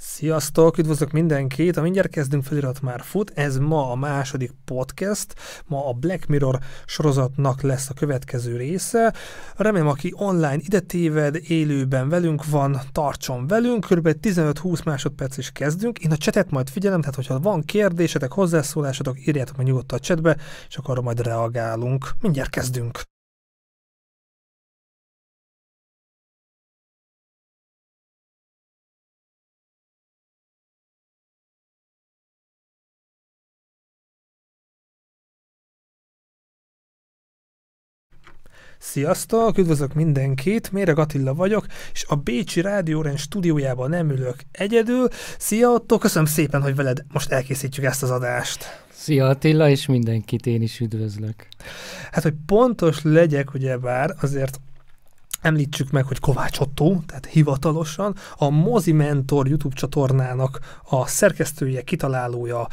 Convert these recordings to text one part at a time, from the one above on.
Sziasztok, üdvözlök mindenkit! A Mindjárt kezdünk felirat már fut, ez ma a második podcast, ma a Black Mirror sorozatnak lesz a következő része. Remélem, aki online ide téved, élőben velünk van, tartson velünk, kb. 15-20 másodperc is kezdünk. Én a csetet majd figyelem, tehát hogyha van kérdésetek, hozzászólásotok, írjátok meg nyugodtan a csetbe, és akkor majd reagálunk. Mindjárt kezdünk! Sziasztok, üdvözlök mindenkit, Méreg Attila vagyok, és a Bécsi Rádiórenc stúdiójában nem ülök egyedül. Szia Otto, köszönöm szépen, hogy veled most elkészítjük ezt az adást. Szia Attila, és mindenkit én is üdvözlök. Hát, hogy pontos legyek ugyebár, azért Említsük meg, hogy Kovács Otto, tehát hivatalosan a Mozi Mentor YouTube csatornának a szerkesztője, kitalálója,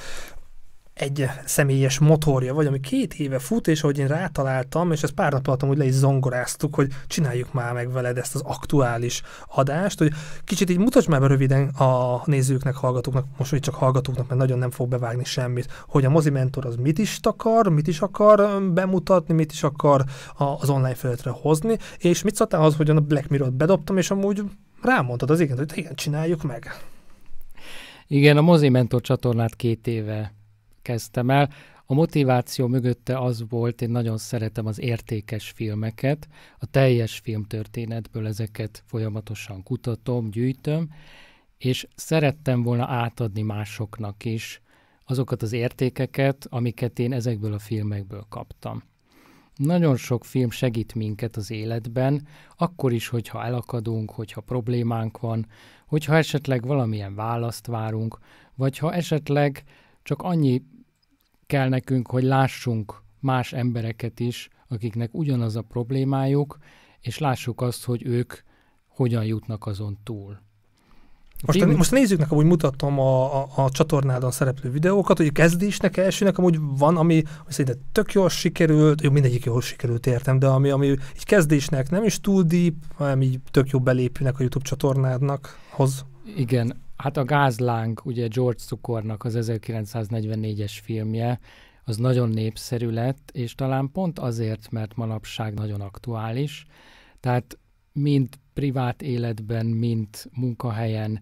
egy személyes motorja vagy, ami két éve fut, és ahogy én rátaláltam, és ezt pár nap alatt hogy le is zongoráztuk, hogy csináljuk már meg veled ezt az aktuális adást, hogy kicsit így mutasd már be röviden a nézőknek, hallgatóknak, most hogy csak hallgatóknak, mert nagyon nem fog bevágni semmit, hogy a mozi mentor az mit is akar mit is akar bemutatni, mit is akar az online felületre hozni, és mit szóltál az, hogy a Black Mirror-t bedobtam, és amúgy rámondtad az igen, hogy igen, csináljuk meg. Igen, a Mozi Mentor csatornát két éve kezdtem el. A motiváció mögötte az volt, én nagyon szeretem az értékes filmeket, a teljes filmtörténetből ezeket folyamatosan kutatom, gyűjtöm, és szerettem volna átadni másoknak is azokat az értékeket, amiket én ezekből a filmekből kaptam. Nagyon sok film segít minket az életben, akkor is, hogyha elakadunk, hogyha problémánk van, hogyha esetleg valamilyen választ várunk, vagy ha esetleg csak annyi kell nekünk, hogy lássunk más embereket is, akiknek ugyanaz a problémájuk, és lássuk azt, hogy ők hogyan jutnak azon túl. Most, Én... most nézzük nekem, hogy mutatom a, a, a csatornádon szereplő videókat, hogy a kezdésnek, elsőnek amúgy van, ami, ami szerinted tök jól sikerült, jó, mindegyik jól sikerült, értem, de ami, ami így kezdésnek nem is túl deep, hanem így tök jó belépőnek a YouTube csatornádnak hoz. Igen, Hát a Gázláng, ugye George Cukornak az 1944-es filmje, az nagyon népszerű lett, és talán pont azért, mert manapság nagyon aktuális. Tehát mind privát életben, mind munkahelyen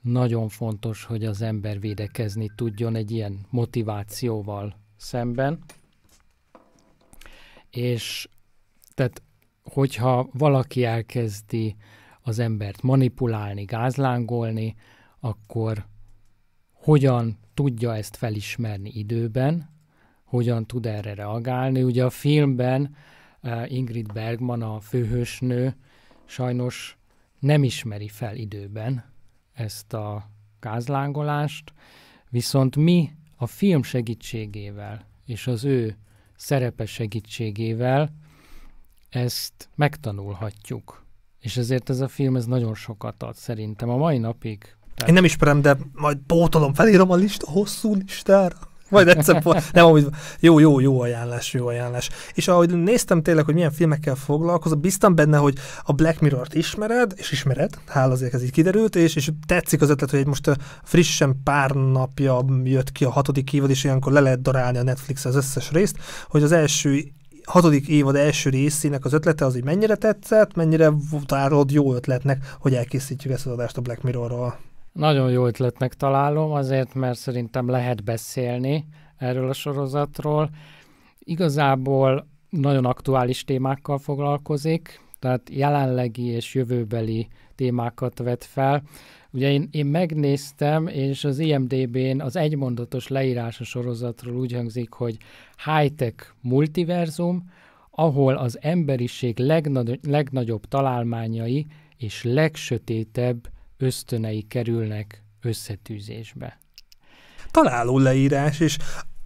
nagyon fontos, hogy az ember védekezni tudjon egy ilyen motivációval szemben. És tehát, hogyha valaki elkezdi az embert manipulálni, gázlángolni, akkor hogyan tudja ezt felismerni időben, hogyan tud erre reagálni. Ugye a filmben eh, Ingrid Bergman, a főhősnő, sajnos nem ismeri fel időben ezt a gázlángolást, viszont mi a film segítségével és az ő szerepe segítségével ezt megtanulhatjuk. És ezért ez a film ez nagyon sokat ad szerintem. A mai napig tehát... Én nem ismerem, de majd pótolom, felírom a lista, hosszú listára. Majd egyszer, nem, amúgy jó, jó, jó ajánlás, jó ajánlás. És ahogy néztem tényleg, hogy milyen filmekkel foglalkozom, Biztam benne, hogy a Black Mirror-t ismered, és ismered, hál' azért ez így kiderült, és, és tetszik az ötlet, hogy most frissen pár napja jött ki a hatodik évad, és ilyenkor le lehet darálni a Netflix az összes részt, hogy az első hatodik évad első részének az ötlete az, hogy mennyire tetszett, mennyire tárod jó ötletnek, hogy elkészítjük ezt az adást a Black Mirrorról. Nagyon jó ötletnek találom, azért, mert szerintem lehet beszélni erről a sorozatról. Igazából nagyon aktuális témákkal foglalkozik, tehát jelenlegi és jövőbeli témákat vet fel. Ugye én, én megnéztem, és az IMDB-n az egymondatos leírás a sorozatról úgy hangzik, hogy high-tech multiverzum, ahol az emberiség legnagy- legnagyobb találmányai és legsötétebb ösztönei kerülnek összetűzésbe. Találó leírás, és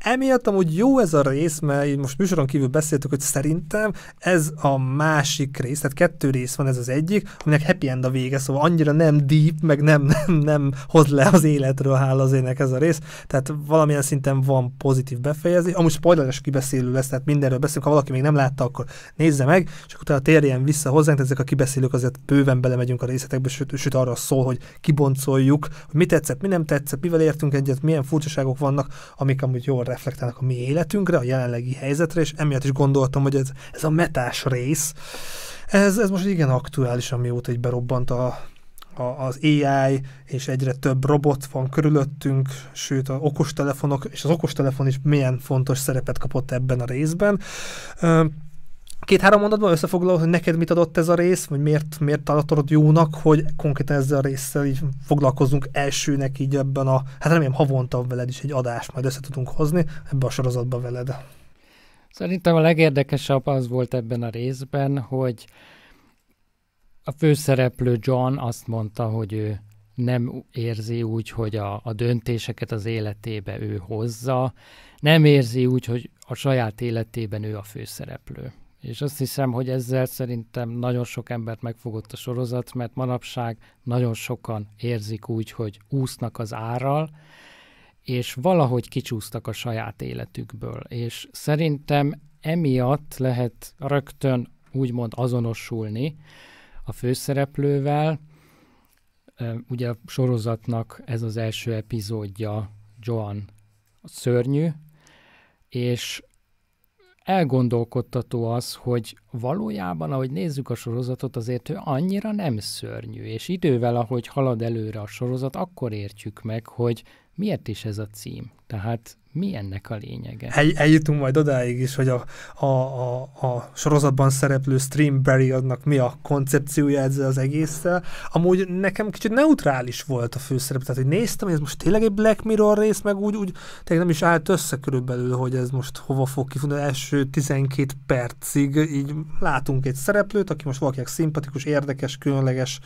Emiatt amúgy jó ez a rész, mert most műsoron kívül beszéltük, hogy szerintem ez a másik rész, tehát kettő rész van ez az egyik, aminek happy end a vége, szóval annyira nem deep, meg nem, nem, nem hoz le az életről, hál az ének ez a rész, tehát valamilyen szinten van pozitív befejezés, amúgy spoileres kibeszélő lesz, tehát mindenről beszélünk, ha valaki még nem látta, akkor nézze meg, és utána térjen vissza hozzánk, ezek a kibeszélők azért bőven belemegyünk a részletekbe, sőt, sőt arra szól, hogy kiboncoljuk, hogy mi tetszett, mi nem tetszett, mivel értünk egyet, milyen furcsaságok vannak, amik amúgy jól reflektálnak a mi életünkre, a jelenlegi helyzetre, és emiatt is gondoltam, hogy ez, ez a metás rész, ez, ez most igen aktuális, amióta egy berobbant a, a, az AI, és egyre több robot van körülöttünk, sőt, a okostelefonok, és az okostelefon is milyen fontos szerepet kapott ebben a részben két-három mondatban összefoglalod, hogy neked mit adott ez a rész, vagy miért, miért tartod jónak, hogy konkrétan ezzel a résszel így foglalkozunk elsőnek így ebben a, hát remélem havonta veled is egy adást majd össze tudunk hozni ebbe a sorozatba veled. Szerintem a legérdekesebb az volt ebben a részben, hogy a főszereplő John azt mondta, hogy ő nem érzi úgy, hogy a, a döntéseket az életébe ő hozza, nem érzi úgy, hogy a saját életében ő a főszereplő. És azt hiszem, hogy ezzel szerintem nagyon sok embert megfogott a sorozat, mert manapság nagyon sokan érzik úgy, hogy úsznak az árral, és valahogy kicsúsztak a saját életükből. És szerintem emiatt lehet rögtön úgymond azonosulni a főszereplővel. Ugye a sorozatnak ez az első epizódja Joan a szörnyű, és elgondolkodtató az, hogy valójában, ahogy nézzük a sorozatot, azért ő annyira nem szörnyű, és idővel, ahogy halad előre a sorozat, akkor értjük meg, hogy miért is ez a cím. Tehát mi ennek a lényege? El, eljutunk majd odáig is, hogy a, a, a, a sorozatban szereplő Stream Barry adnak mi a koncepciója ezzel az egésszel. Amúgy nekem kicsit neutrális volt a főszerep, tehát hogy néztem, hogy ez most tényleg egy Black Mirror rész, meg úgy, úgy tényleg nem is állt össze körülbelül, hogy ez most hova fog kifutni. Első 12 percig így látunk egy szereplőt, aki most valakinek szimpatikus, érdekes, különleges,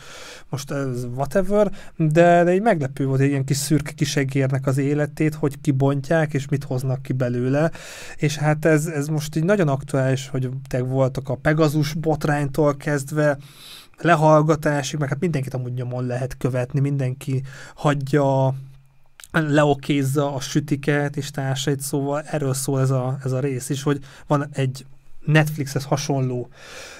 most ez whatever, de, de egy meglepő volt egy ilyen kis szürke kisegérnek az életét, hogy kibontják, és mit hoznak ki belőle. És hát ez, ez most így nagyon aktuális, hogy te voltak a Pegasus botránytól kezdve, lehallgatásig, meg hát mindenkit amúgy nyomon lehet követni, mindenki hagyja leokézza a sütiket és társait, szóval erről szól ez a, ez a rész is, hogy van egy Netflixhez hasonló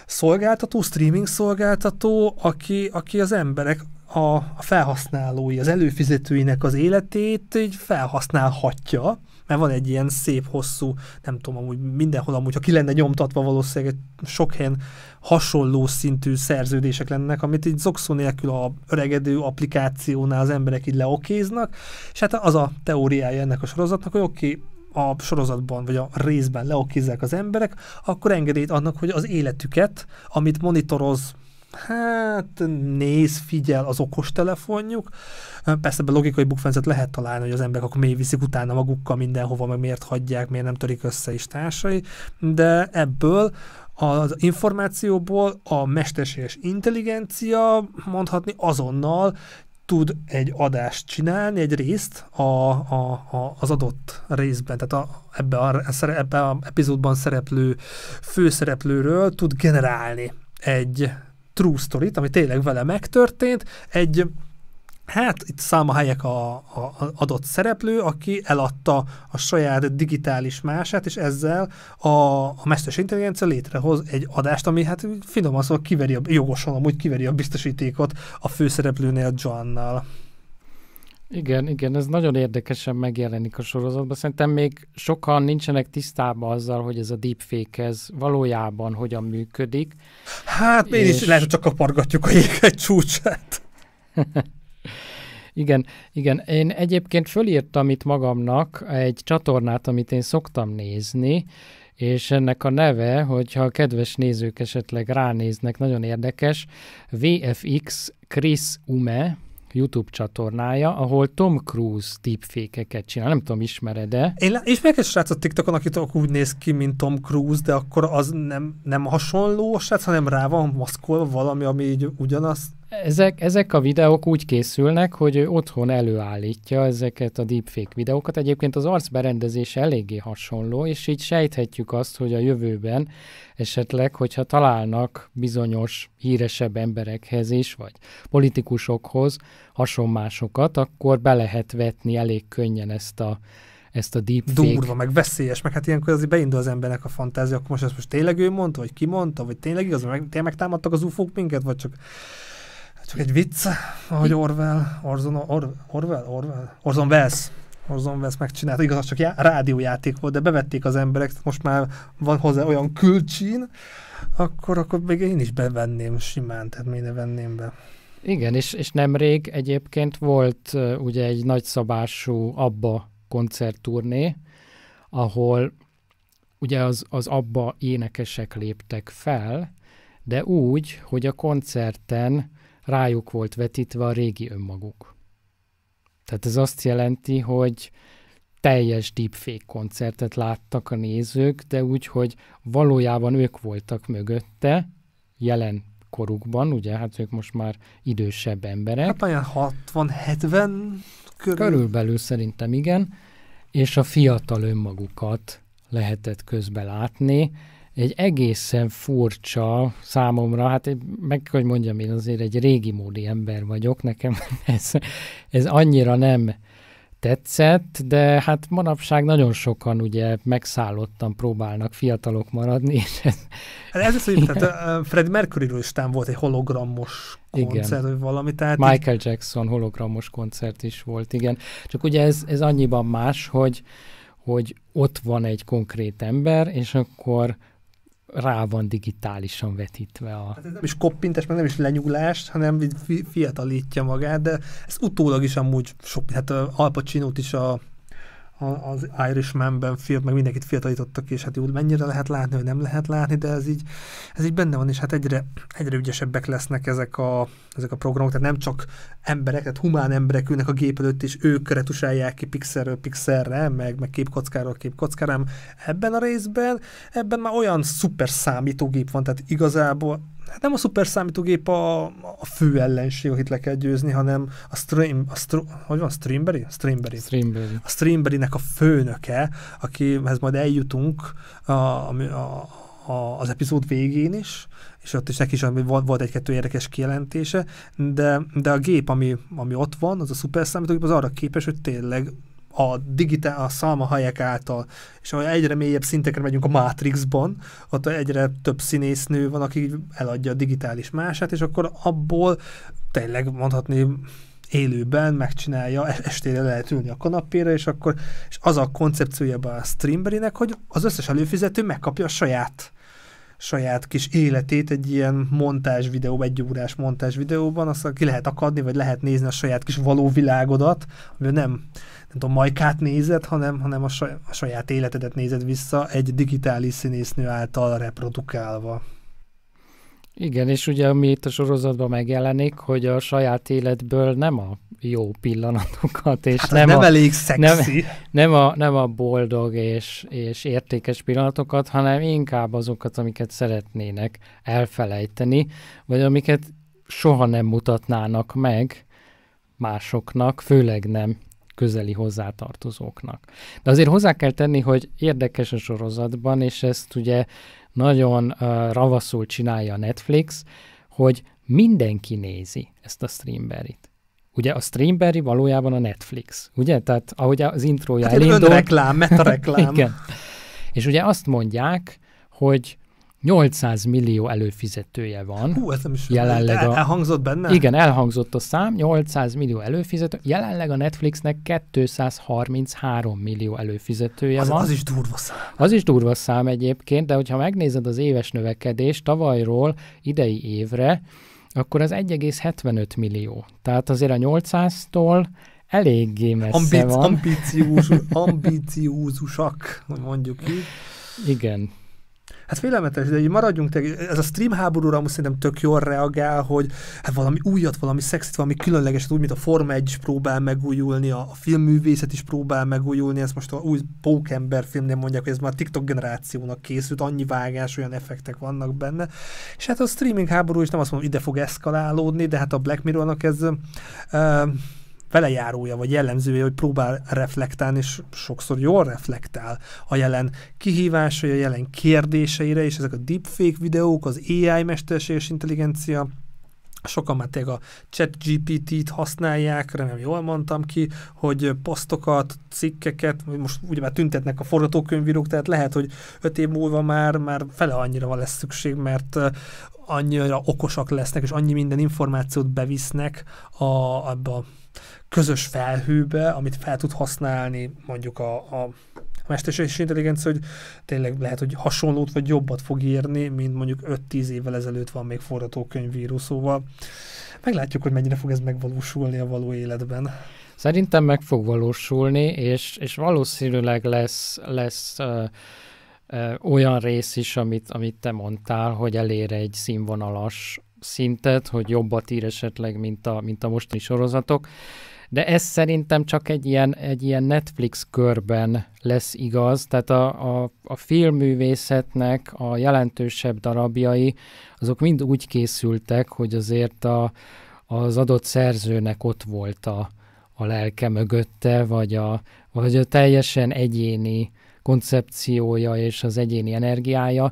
szolgáltató, streaming szolgáltató, aki, aki az emberek a, a felhasználói, az előfizetőinek az életét így felhasználhatja, mert van egy ilyen szép, hosszú, nem tudom, amúgy mindenhol amúgy, ha ki lenne nyomtatva valószínűleg sok helyen hasonló szintű szerződések lennek, amit így zokszó nélkül a öregedő applikációnál az emberek így leokéznak, és hát az a teóriája ennek a sorozatnak, hogy oké, okay, a sorozatban, vagy a részben leokizzák az emberek, akkor engedélyt adnak, hogy az életüket, amit monitoroz hát néz, figyel az okostelefonjuk. Persze ebben logikai bukfencet lehet találni, hogy az emberek akkor miért viszik utána magukkal mindenhova, meg miért hagyják, miért nem törik össze is társai, de ebből az információból a mesterséges intelligencia mondhatni azonnal tud egy adást csinálni, egy részt a, a, a, az adott részben, tehát a, ebbe a, ebbe a epizódban szereplő főszereplőről tud generálni egy true story-t, ami tényleg vele megtörtént, egy Hát itt száma helyek a, a, adott szereplő, aki eladta a saját digitális mását, és ezzel a, a mesters intelligencia létrehoz egy adást, ami hát finoman szóval kiveri, a, jogosan amúgy kiveri a biztosítékot a főszereplőnél Johnnal. Igen, igen, ez nagyon érdekesen megjelenik a sorozatban. Szerintem még sokan nincsenek tisztában azzal, hogy ez a deepfake ez valójában hogyan működik. Hát én és... is lehet, hogy csak kapargatjuk a egy csúcsát. igen, igen. Én egyébként fölírtam itt magamnak egy csatornát, amit én szoktam nézni, és ennek a neve, hogyha a kedves nézők esetleg ránéznek, nagyon érdekes, VFX Chris Ume, YouTube csatornája, ahol Tom Cruise tipfékeket csinál. Nem tudom, ismered-e? Én ismerek egy srácot TikTokon, aki úgy néz ki, mint Tom Cruise, de akkor az nem, nem hasonló a srác, hanem rá van maszkolva valami, ami így ugyanaz ezek, ezek a videók úgy készülnek, hogy ő otthon előállítja ezeket a deepfake videókat. Egyébként az arcberendezés eléggé hasonló, és így sejthetjük azt, hogy a jövőben esetleg, hogyha találnak bizonyos híresebb emberekhez is, vagy politikusokhoz hasonmásokat, akkor be lehet vetni elég könnyen ezt a ezt a deepfake. Durva, meg veszélyes, meg hát ilyenkor azért beindul az embernek a fantázia, akkor most ezt most tényleg ő mondta, vagy ki mondta, vagy tényleg igaz, meg tényleg megtámadtak az ufók minket, vagy csak csak egy vicc, ahogy Orwell, Orson, Or, Orwell, Orwell, Orson Welles, Orson Welles megcsinálta, igaz, csak já, rádiójáték volt, de bevették az emberek, most már van hozzá olyan külcsín, akkor, akkor még én is bevenném simán, tehát miért ne venném be. Igen, és, és nemrég egyébként volt uh, ugye egy nagyszabású Abba koncertturné, ahol ugye az, az Abba énekesek léptek fel, de úgy, hogy a koncerten rájuk volt vetítve a régi önmaguk. Tehát ez azt jelenti, hogy teljes deepfake koncertet láttak a nézők, de úgy, hogy valójában ők voltak mögötte, jelen korukban, ugye, hát ők most már idősebb emberek. Hát olyan 60-70 körül. Körülbelül szerintem igen, és a fiatal önmagukat lehetett közben látni, egy egészen furcsa számomra, hát én, meg hogy mondjam, én azért egy régi módi ember vagyok, nekem ez, ez annyira nem tetszett, de hát manapság nagyon sokan ugye megszállottan próbálnak fiatalok maradni. És ez, hát ez az, hogy tehát, Fred mercury is volt egy hologramos koncert, igen. vagy valami. Tehát Michael így... Jackson hologramos koncert is volt, igen. Csak ugye ez, ez annyiban más, hogy, hogy ott van egy konkrét ember, és akkor rá van digitálisan vetítve a... Hát ez nem is koppintás, meg nem is lenyúlás, hanem fiatalítja magát, de ez utólag is amúgy sok, hát Al Pacino-t is a az Irishman-ben film, meg mindenkit fiatalítottak, és hát jó, mennyire lehet látni, hogy nem lehet látni, de ez így, ez így benne van, és hát egyre, egyre ügyesebbek lesznek ezek a, ezek a programok, tehát nem csak emberek, tehát humán emberek ülnek a gép előtt, és ők retusálják ki pixelről pixelre, meg, meg képkockáról képkockára, ebben a részben, ebben már olyan szuper számítógép van, tehát igazából hát nem a szuperszámítógép számítógép a, a fő ellenség, akit le kell győzni, hanem a stream, a stru, hogy van, streamberi? Streamberi. streamberi. A streamberry-nek a főnöke, akihez majd eljutunk a, a, a, az epizód végén is, és ott is neki is volt, volt egy-kettő érdekes kijelentése, de, de a gép, ami, ami ott van, az a szuperszámítógép, számítógép, az arra képes, hogy tényleg a, digitál, a szalma hajek által, és ahogy egyre mélyebb szintekre megyünk a Matrixban, ott egyre több színésznő van, aki eladja a digitális mását, és akkor abból tényleg mondhatni élőben megcsinálja, e-, estére lehet ülni a kanapéra, és akkor és az a koncepciója a streamberinek, hogy az összes előfizető megkapja a saját saját kis életét egy ilyen montás videó, egy órás montás videóban, azt ki lehet akadni, vagy lehet nézni a saját kis való világodat, amiben nem, nem tudom, majkát nézed, hanem, hanem a saját életedet nézed vissza egy digitális színésznő által reprodukálva. Igen, és ugye ami itt a sorozatban megjelenik, hogy a saját életből nem a jó pillanatokat, és hát nem, nem, a, elég szexi. Nem, nem, a, nem a boldog és, és értékes pillanatokat, hanem inkább azokat, amiket szeretnének elfelejteni, vagy amiket soha nem mutatnának meg másoknak, főleg nem közeli hozzátartozóknak. De azért hozzá kell tenni, hogy érdekes a sorozatban, és ezt ugye nagyon uh, ravaszul csinálja a Netflix, hogy mindenki nézi ezt a streamberit. Ugye a streamberi valójában a Netflix, ugye? Tehát ahogy az intrója hát elindul... Önreklám, meta reklám. igen. És ugye azt mondják, hogy 800 millió előfizetője van. Hú, ez nem is jelenleg el, a... elhangzott benne? Igen, elhangzott a szám, 800 millió előfizető. Jelenleg a Netflixnek 233 millió előfizetője az, van. Az is durva szám. Az is durva szám egyébként, de hogyha megnézed az éves növekedést tavalyról idei évre, akkor az 1,75 millió. Tehát azért a 800-tól eléggé messze Ambic- van. ambiciózusak, mondjuk így. Igen, Hát félelmetes, de így maradjunk, te, ez a stream háborúra amúgy szerintem tök jól reagál, hogy hát valami újat, valami szexit, valami különlegeset, úgy, mint a Forma 1 is próbál megújulni, a, filmművészet is próbál megújulni, ezt most a új Pókember filmnél mondják, hogy ez már TikTok generációnak készült, annyi vágás, olyan effektek vannak benne. És hát a streaming háború is nem azt mondom, ide fog eszkalálódni, de hát a Black Mirrornak ez uh, velejárója vagy jellemzője, hogy próbál reflektálni, és sokszor jól reflektál a jelen kihívásai, a jelen kérdéseire, és ezek a deepfake videók, az AI mesterséges intelligencia, sokan már tényleg a chat GPT-t használják, remélem jól mondtam ki, hogy posztokat, cikkeket, most ugye már tüntetnek a forgatókönyvírók, tehát lehet, hogy öt év múlva már, már fele annyira van lesz szükség, mert eh, annyira okosak lesznek, és annyi minden információt bevisznek a, abba közös felhőbe, amit fel tud használni mondjuk a, a mesterséges intelligencia, hogy tényleg lehet, hogy hasonlót vagy jobbat fog írni, mint mondjuk 5-10 évvel ezelőtt van még forgatókönyvíró, szóval meglátjuk, hogy mennyire fog ez megvalósulni a való életben. Szerintem meg fog valósulni, és, és valószínűleg lesz, lesz ö, ö, olyan rész is, amit, amit te mondtál, hogy elér egy színvonalas szintet, hogy jobbat ír esetleg, mint a, mint a mostani sorozatok de ez szerintem csak egy ilyen, egy ilyen Netflix körben lesz igaz, tehát a, a, a filmművészetnek a jelentősebb darabjai, azok mind úgy készültek, hogy azért a, az adott szerzőnek ott volt a, a lelke mögötte, vagy a, vagy a teljesen egyéni koncepciója és az egyéni energiája,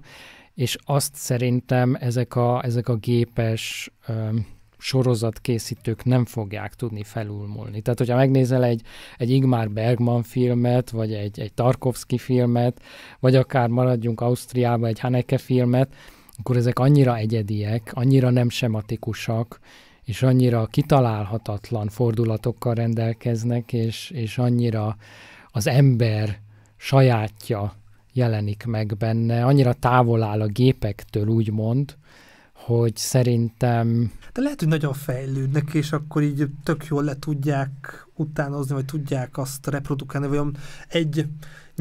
és azt szerintem ezek a, ezek a gépes sorozatkészítők nem fogják tudni felülmúlni. Tehát, hogyha megnézel egy, egy Igmar Bergman filmet, vagy egy, egy Tarkovsky filmet, vagy akár maradjunk Ausztriába egy Haneke filmet, akkor ezek annyira egyediek, annyira nem sematikusak, és annyira kitalálhatatlan fordulatokkal rendelkeznek, és, és annyira az ember sajátja jelenik meg benne, annyira távol áll a gépektől, úgymond, hogy szerintem... De lehet, hogy nagyon fejlődnek, és akkor így tök jól le tudják utánozni, vagy tudják azt reprodukálni, vagy egy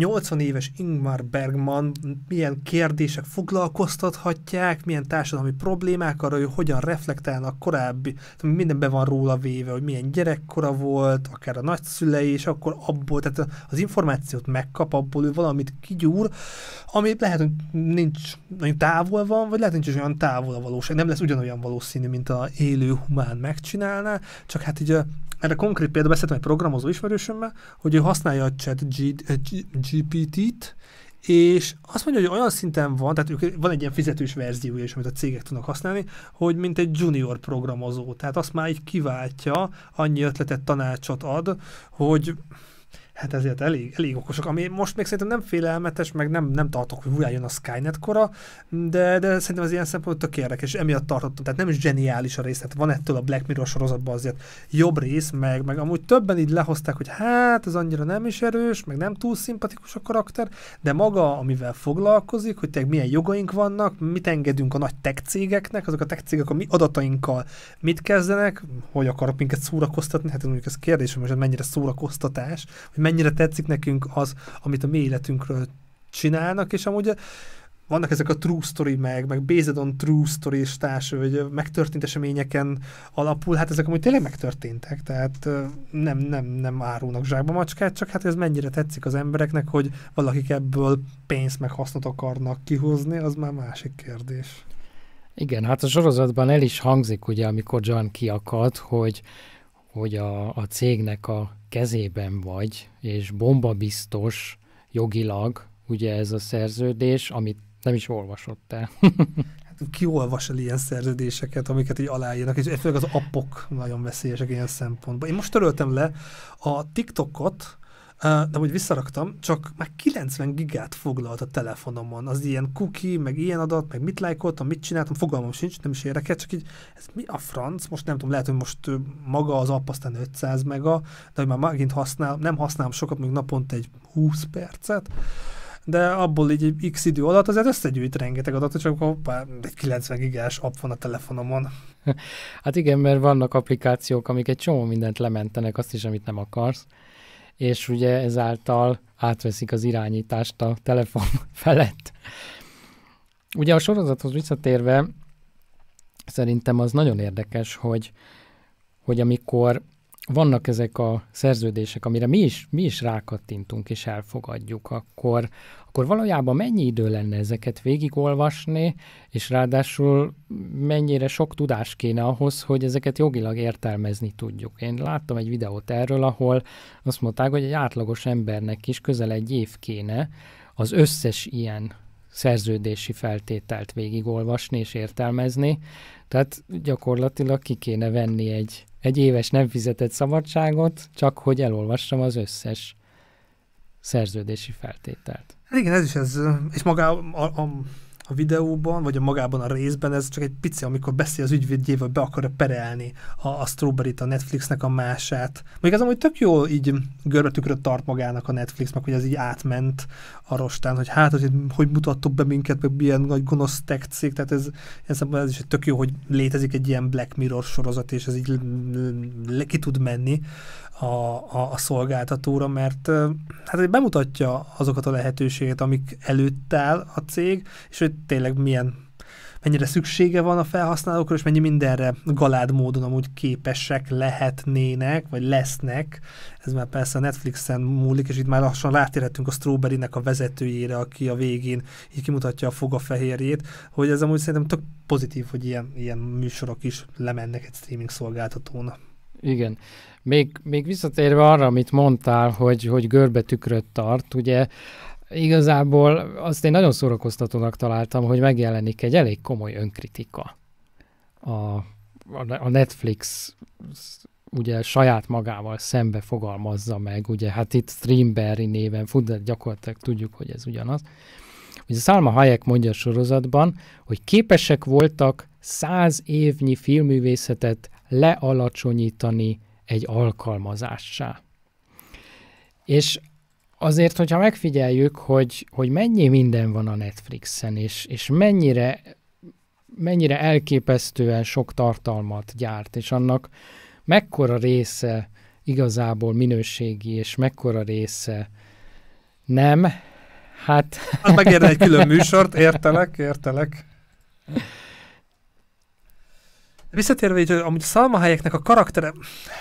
80 éves Ingmar Bergman milyen kérdések foglalkoztathatják, milyen társadalmi problémák arra, hogy hogyan reflektálnak korábbi, minden be van róla véve, hogy milyen gyerekkora volt, akár a nagyszülei, és akkor abból, tehát az információt megkap, abból ő valamit kigyúr, ami lehet, hogy nincs nagyon távol van, vagy lehet, hogy nincs olyan távol a valóság, nem lesz ugyanolyan valószínű, mint a élő humán megcsinálná, csak hát így a erre konkrét példa beszéltem egy programozó ismerősömmel, hogy ő használja a chat ChatGPT-t, és azt mondja, hogy olyan szinten van, tehát ők, van egy ilyen fizetős verziója is, amit a cégek tudnak használni, hogy mint egy junior programozó. Tehát azt már így kiváltja, annyi ötletet, tanácsot ad, hogy hát ezért elég, elég okosak, ami most még szerintem nem félelmetes, meg nem, nem tartok, hogy újra jön a Skynet kora, de, de szerintem az ilyen szempontból tök érdekes, és emiatt tartottam, tehát nem is zseniális a rész, tehát van ettől a Black Mirror sorozatban azért jobb rész, meg, meg amúgy többen így lehozták, hogy hát ez annyira nem is erős, meg nem túl szimpatikus a karakter, de maga, amivel foglalkozik, hogy tényleg milyen jogaink vannak, mit engedünk a nagy tech cégeknek, azok a tech cégek a mi adatainkkal mit kezdenek, hogy akarok minket szórakoztatni, hát mondjuk ez kérdés, hogy most mennyire szórakoztatás, hogy mennyire tetszik nekünk az, amit a mi életünkről csinálnak, és amúgy vannak ezek a true story meg, meg based on true story és társ, vagy megtörtént eseményeken alapul, hát ezek amúgy tényleg megtörténtek, tehát nem, nem, nem árulnak zsákba macskát, csak hát ez mennyire tetszik az embereknek, hogy valakik ebből pénzt meg hasznot akarnak kihozni, az már másik kérdés. Igen, hát a sorozatban el is hangzik, ugye, amikor John kiakad, hogy hogy a, a cégnek a kezében vagy, és bombabiztos jogilag, ugye ez a szerződés, amit nem is olvasott el. hát ki olvas el ilyen szerződéseket, amiket így aláírnak, és főleg az appok nagyon veszélyesek ilyen szempontból. Én most töröltem le a TikTokot, de hogy visszaraktam, csak már 90 gigát foglalt a telefonomon. Az ilyen cookie, meg ilyen adat, meg mit lájkoltam, mit csináltam, fogalmam sincs, nem is érdekel, csak így, ez mi a franc? Most nem tudom, lehet, hogy most maga az app aztán 500 mega, de hogy már megint használ, nem használom sokat, még naponta egy 20 percet de abból így x idő alatt azért összegyűjt rengeteg adatot, csak hoppá, egy 90 gigás app van a telefonomon. Hát igen, mert vannak applikációk, amik egy csomó mindent lementenek, azt is, amit nem akarsz és ugye ezáltal átveszik az irányítást a telefon felett. Ugye a sorozathoz visszatérve, szerintem az nagyon érdekes, hogy, hogy amikor vannak ezek a szerződések, amire mi is, mi is rákattintunk és elfogadjuk, akkor, akkor valójában mennyi idő lenne ezeket végigolvasni, és ráadásul mennyire sok tudás kéne ahhoz, hogy ezeket jogilag értelmezni tudjuk. Én láttam egy videót erről, ahol azt mondták, hogy egy átlagos embernek is közel egy év kéne az összes ilyen szerződési feltételt végigolvasni és értelmezni, tehát gyakorlatilag ki kéne venni egy egy éves nem fizetett szabadságot, csak hogy elolvassam az összes szerződési feltételt. Hát igen, ez is ez, és maga a, a, a videóban, vagy a magában a részben, ez csak egy pici, amikor beszél az ügyvédjével, be akarja perelni a, a strawberry a Netflixnek a mását. Még az amúgy tök jól így görbetükröt tart magának a Netflix, meg hogy ez így átment a rostán, hogy hát, hogy, hogy mutattok be minket, meg milyen nagy gonosz tech cég, tehát ez, ez, ez is tök jó, hogy létezik egy ilyen Black Mirror sorozat, és ez így ki tud menni a, a, a szolgáltatóra, mert hát bemutatja azokat a lehetőséget, amik előtt áll a cég, és hogy tényleg milyen mennyire szüksége van a felhasználókra, és mennyi mindenre galád módon amúgy képesek lehetnének, vagy lesznek. Ez már persze a Netflixen múlik, és itt már lassan rátérhetünk a strawberry a vezetőjére, aki a végén így kimutatja a fogafehérjét, hogy ez amúgy szerintem tök pozitív, hogy ilyen, ilyen műsorok is lemennek egy streaming szolgáltatónak. Igen. Még, még visszatérve arra, amit mondtál, hogy, hogy görbe tükröt tart, ugye igazából azt én nagyon szórakoztatónak találtam, hogy megjelenik egy elég komoly önkritika a, a Netflix ugye saját magával szembe fogalmazza meg, ugye hát itt Streamberry néven fut, de gyakorlatilag tudjuk, hogy ez ugyanaz. Ugye Szálma Hayek mondja a sorozatban, hogy képesek voltak száz évnyi filmművészetet lealacsonyítani egy alkalmazássá. És azért, hogyha megfigyeljük, hogy, hogy mennyi minden van a Netflixen, és, és mennyire, mennyire elképesztően sok tartalmat gyárt, és annak mekkora része igazából minőségi, és mekkora része nem, hát... Hát megérne egy külön műsort, értelek, értelek. De visszatérve így, amúgy a Szalma helyeknek a karaktere,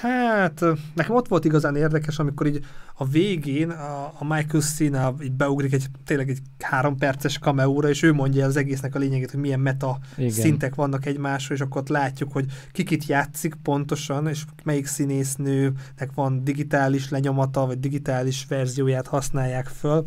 hát nekem ott volt igazán érdekes, amikor így a végén a, a Michael Cena így beugrik egy tényleg egy három perces kameóra, és ő mondja az egésznek a lényegét, hogy milyen meta Igen. szintek vannak egymásra, és akkor ott látjuk, hogy kikit játszik pontosan, és melyik színésznőnek van digitális lenyomata, vagy digitális verzióját használják föl.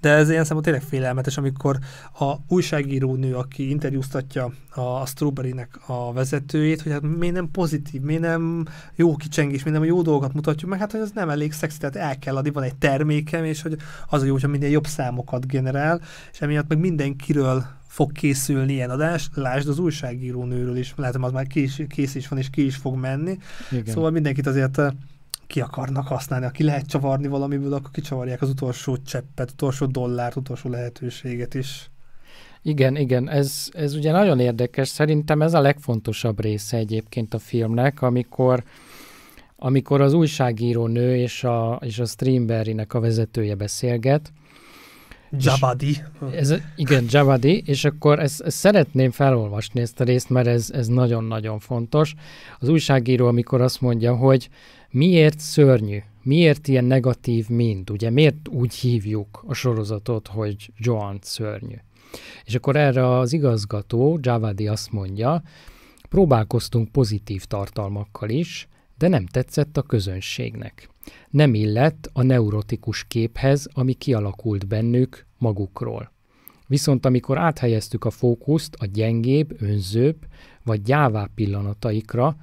De ez ilyen szemben tényleg félelmetes, amikor a újságíró nő, aki interjúztatja a, a strawberry a vezetőjét, hogy hát miért nem pozitív, miért nem jó kicsengés, miért nem jó dolgokat mutatjuk meg, hát hogy az nem elég szexi, tehát el kell adni, van egy termékem, és hogy az a jó, hogyha minél jobb számokat generál, és emiatt meg mindenkiről fog készülni ilyen adás, lásd az újságíró nőről is, hogy az már kész, kész is van, és ki is fog menni. Igen. Szóval mindenkit azért eh, ki akarnak használni. Aki lehet csavarni valamiből, akkor kicsavarják az utolsó cseppet, utolsó dollárt, utolsó lehetőséget is. Igen, igen, ez, ez ugye nagyon érdekes. Szerintem ez a legfontosabb része egyébként a filmnek, amikor amikor az újságíró nő és a, és a streamberinek a vezetője beszélget. Jabadi. Ez, igen, Jabadi. és akkor ezt, ezt szeretném felolvasni ezt a részt, mert ez, ez nagyon-nagyon fontos. Az újságíró, amikor azt mondja, hogy miért szörnyű, miért ilyen negatív mind, ugye miért úgy hívjuk a sorozatot, hogy Joan szörnyű. És akkor erre az igazgató, Javadi azt mondja, próbálkoztunk pozitív tartalmakkal is, de nem tetszett a közönségnek. Nem illett a neurotikus képhez, ami kialakult bennük magukról. Viszont amikor áthelyeztük a fókuszt a gyengébb, önzőbb vagy gyávább pillanataikra,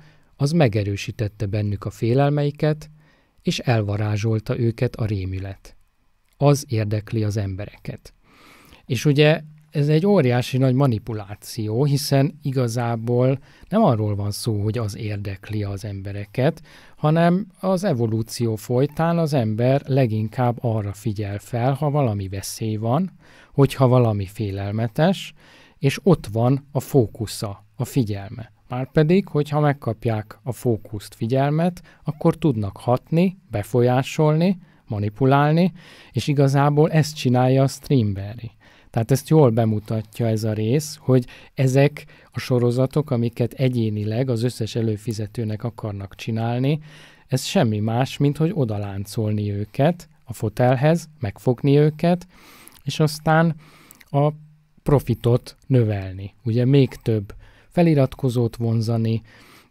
az megerősítette bennük a félelmeiket, és elvarázsolta őket a rémület. Az érdekli az embereket. És ugye ez egy óriási nagy manipuláció, hiszen igazából nem arról van szó, hogy az érdekli az embereket, hanem az evolúció folytán az ember leginkább arra figyel fel, ha valami veszély van, hogyha valami félelmetes, és ott van a fókusza, a figyelme. Márpedig, hogyha megkapják a fókuszt, figyelmet, akkor tudnak hatni, befolyásolni, manipulálni, és igazából ezt csinálja a Streamberry. Tehát ezt jól bemutatja ez a rész, hogy ezek a sorozatok, amiket egyénileg az összes előfizetőnek akarnak csinálni, ez semmi más, mint hogy odaláncolni őket a fotelhez, megfogni őket, és aztán a profitot növelni. Ugye még több feliratkozót vonzani,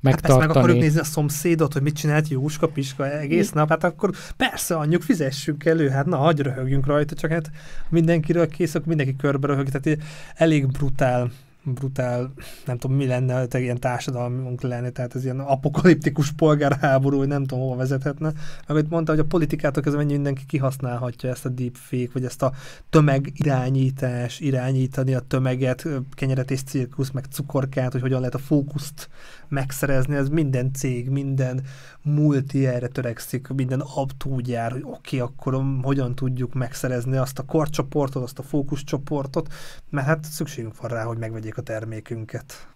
megtartani. Hát persze meg akarjuk nézni a szomszédot, hogy mit csinált Jóska Piska egész nap, hát akkor persze anyjuk, fizessünk elő, hát na, hagyj röhögjünk rajta, csak hát mindenkiről készök, mindenki körbe röhög, tehát elég brutál brutál, nem tudom mi lenne, hogy ilyen társadalmunk lenne, tehát ez ilyen apokaliptikus polgárháború, hogy nem tudom hova vezethetne. Meg itt mondta, hogy a politikától ez mennyi mindenki kihasználhatja ezt a deepfake, vagy ezt a tömegirányítás, irányítani a tömeget, kenyeret és cirkusz, meg cukorkát, hogy hogyan lehet a fókuszt megszerezni, ez minden cég, minden multi erre törekszik, minden app hogy oké, okay, akkor hogyan tudjuk megszerezni azt a korcsoportot, azt a fókuszcsoportot, mert hát szükségünk van rá, hogy megvegyék ismerjék a termékünket.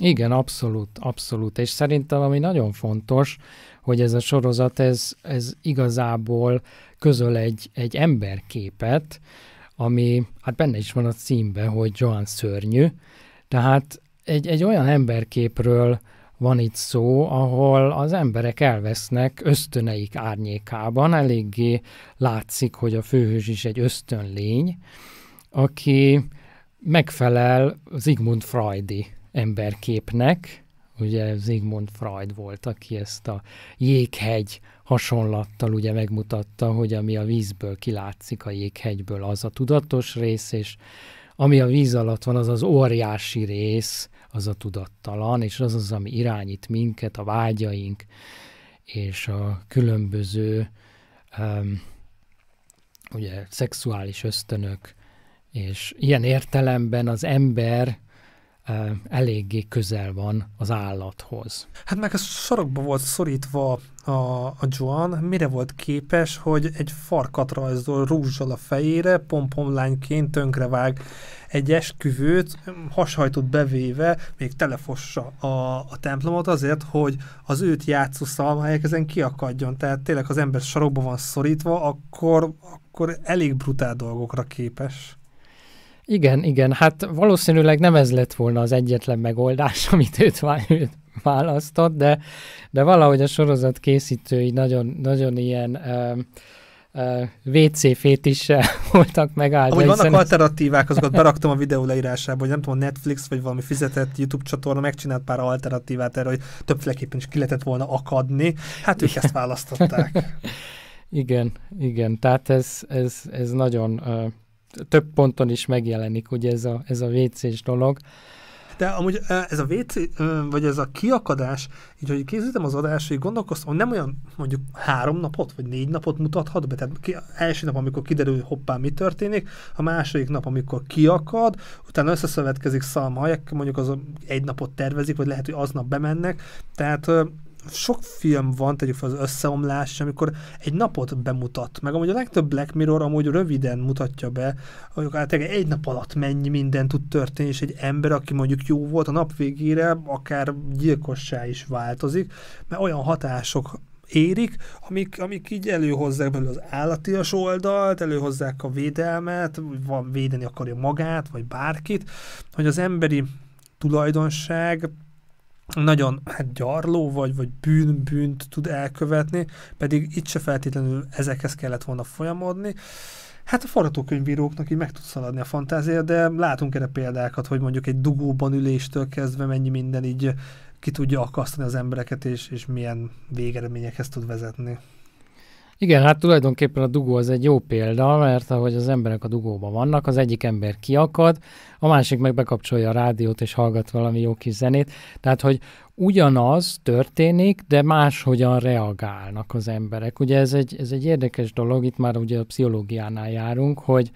Igen, abszolút, abszolút. És szerintem ami nagyon fontos, hogy ez a sorozat, ez, ez igazából közöl egy, egy emberképet, ami, hát benne is van a címbe, hogy Joan szörnyű, tehát egy, egy olyan emberképről van itt szó, ahol az emberek elvesznek ösztöneik árnyékában, eléggé látszik, hogy a főhős is egy ösztönlény, aki megfelel Sigmund Freudi emberképnek, ugye Sigmund Freud volt, aki ezt a jéghegy hasonlattal ugye megmutatta, hogy ami a vízből kilátszik a jéghegyből, az a tudatos rész, és ami a víz alatt van, az az óriási rész, az a tudattalan, és az az, ami irányít minket, a vágyaink, és a különböző um, ugye szexuális ösztönök, és ilyen értelemben az ember eléggé közel van az állathoz. Hát meg a sarokba volt szorítva a, a Joan, mire volt képes, hogy egy farkat rajzol rúzsal a fejére, pompom pompomlányként tönkrevág egy esküvőt, hashajtót bevéve, még telefossa a, a templomot azért, hogy az őt játszó szalmáják ezen kiakadjon. Tehát tényleg az ember sarokba van szorítva, akkor, akkor elég brutál dolgokra képes. Igen, igen, hát valószínűleg nem ez lett volna az egyetlen megoldás, amit őt, választott, de, de valahogy a sorozat készítői nagyon, nagyon ilyen uh, uh, WC voltak megáldva. Amúgy vannak alternatívák, azokat beraktam a videó leírásába, hogy nem tudom, Netflix vagy valami fizetett YouTube csatorna megcsinált pár alternatívát erre, hogy többféleképpen is ki lehetett volna akadni. Hát ők igen. ezt választották. igen, igen, tehát ez, ez, ez nagyon... Uh, több ponton is megjelenik ugye ez a, ez a WC-s dolog. De amúgy e, ez a WC, vagy ez a kiakadás, így hogy készítem az adást, hogy gondolkoztam, hogy nem olyan mondjuk három napot, vagy négy napot mutathat be. Tehát ki, első nap, amikor kiderül, hogy hoppá, mi történik, a második nap, amikor kiakad, utána összeszövetkezik szalmajek, mondjuk az egy napot tervezik, vagy lehet, hogy aznap bemennek. Tehát sok film van, tegyük fel az összeomlás, amikor egy napot bemutat, meg amúgy a legtöbb Black Mirror amúgy röviden mutatja be, hogy általában hát egy nap alatt mennyi minden tud történni, és egy ember, aki mondjuk jó volt a nap végére, akár gyilkossá is változik, mert olyan hatások érik, amik, amik így előhozzák belőle az állatias oldalt, előhozzák a védelmet, van védeni akarja magát, vagy bárkit, hogy az emberi tulajdonság nagyon hát gyarló vagy, vagy bűn, bűnt tud elkövetni, pedig itt se feltétlenül ezekhez kellett volna folyamodni. Hát a forgatókönyvíróknak így meg tud szaladni a fantázia, de látunk erre példákat, hogy mondjuk egy dugóban üléstől kezdve mennyi minden így ki tudja akasztani az embereket, és, és milyen végeredményekhez tud vezetni. Igen, hát tulajdonképpen a dugó az egy jó példa, mert ahogy az emberek a dugóban vannak, az egyik ember kiakad, a másik meg bekapcsolja a rádiót és hallgat valami jó kis zenét. Tehát, hogy ugyanaz történik, de máshogyan reagálnak az emberek. Ugye ez egy, ez egy érdekes dolog, itt már ugye a pszichológiánál járunk, hogy,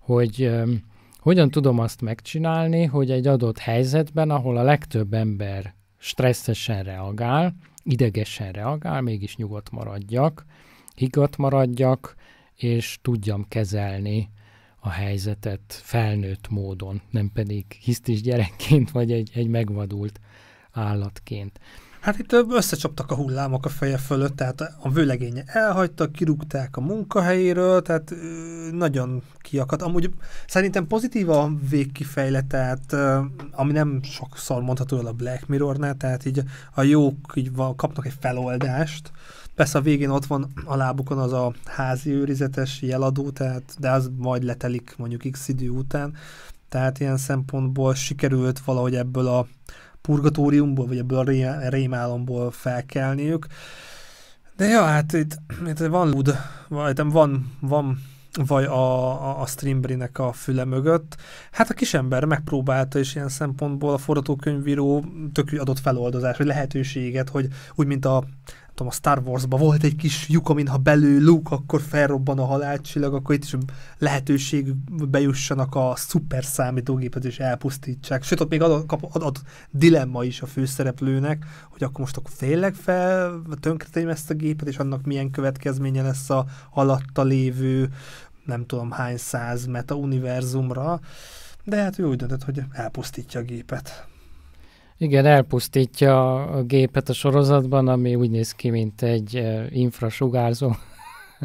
hogy um, hogyan tudom azt megcsinálni, hogy egy adott helyzetben, ahol a legtöbb ember stresszesen reagál, idegesen reagál, mégis nyugodt maradjak, higgadt maradjak, és tudjam kezelni a helyzetet felnőtt módon, nem pedig hisztis gyerekként, vagy egy, egy megvadult állatként. Hát itt összecsaptak a hullámok a feje fölött, tehát a vőlegénye elhagyta, kirúgták a munkahelyéről, tehát nagyon kiakadt. Amúgy szerintem pozitív a végkifejle, tehát ami nem sokszor mondható el a Black mirror Mirror-nál, tehát így a jók így kapnak egy feloldást, Persze a végén ott van a lábukon az a házi őrizetes jeladó, tehát, de az majd letelik mondjuk x idő után, tehát ilyen szempontból sikerült valahogy ebből a purgatóriumból, vagy ebből a rémálomból felkelniük. De ja, hát itt, itt van lud, vagy van, van vagy a, a, a streambrinek a füle mögött. Hát a kisember megpróbálta, és ilyen szempontból a forgatókönyvíró tök adott feloldozás, vagy lehetőséget, hogy úgy, mint a tudom, a Star Wars-ba volt egy kis lyuk, amin ha belül Luke, akkor felrobban a halálcsillag, akkor itt is lehetőség bejussanak a szuper számítógépet és elpusztítsák. Sőt, ott még ad, kap, ad, ad dilemma is a főszereplőnek, hogy akkor most akkor tényleg fel tönkretém ezt a gépet, és annak milyen következménye lesz a alatta lévő nem tudom hány száz meta univerzumra, de hát ő úgy döntött, hogy elpusztítja a gépet. Igen, elpusztítja a gépet a sorozatban, ami úgy néz ki, mint egy infrasugárzó.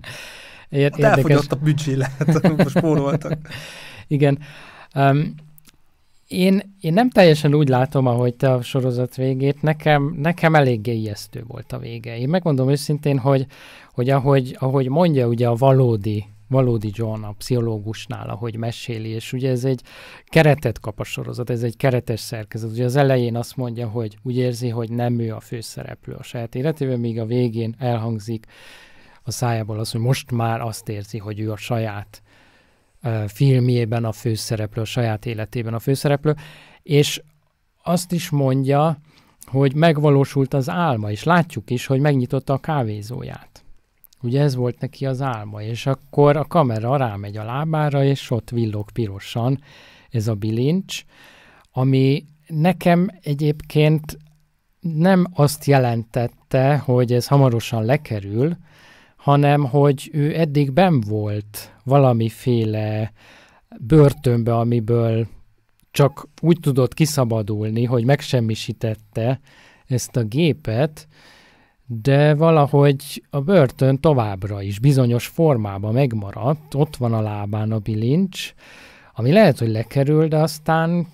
Ér- hát elfogyott a büdzsé, lehet, most spóroltak. Igen. Um, én, én nem teljesen úgy látom, ahogy te a sorozat végét, nekem, nekem eléggé ijesztő volt a vége. Én megmondom őszintén, hogy, hogy ahogy, ahogy mondja ugye a valódi Valódi John a pszichológusnál, ahogy meséli, és ugye ez egy keretet kap a sorozat, ez egy keretes szerkezet. Ugye az elején azt mondja, hogy úgy érzi, hogy nem ő a főszereplő a saját életében, míg a végén elhangzik a szájából az, hogy most már azt érzi, hogy ő a saját uh, filmjében a főszereplő, a saját életében a főszereplő, és azt is mondja, hogy megvalósult az álma, és látjuk is, hogy megnyitotta a kávézóját. Ugye ez volt neki az álma, és akkor a kamera rámegy a lábára, és ott villog pirosan ez a bilincs, ami nekem egyébként nem azt jelentette, hogy ez hamarosan lekerül, hanem hogy ő eddig ben volt valamiféle börtönbe, amiből csak úgy tudott kiszabadulni, hogy megsemmisítette ezt a gépet, de valahogy a börtön továbbra is bizonyos formában megmaradt, ott van a lábán a bilincs, ami lehet, hogy lekerül, de aztán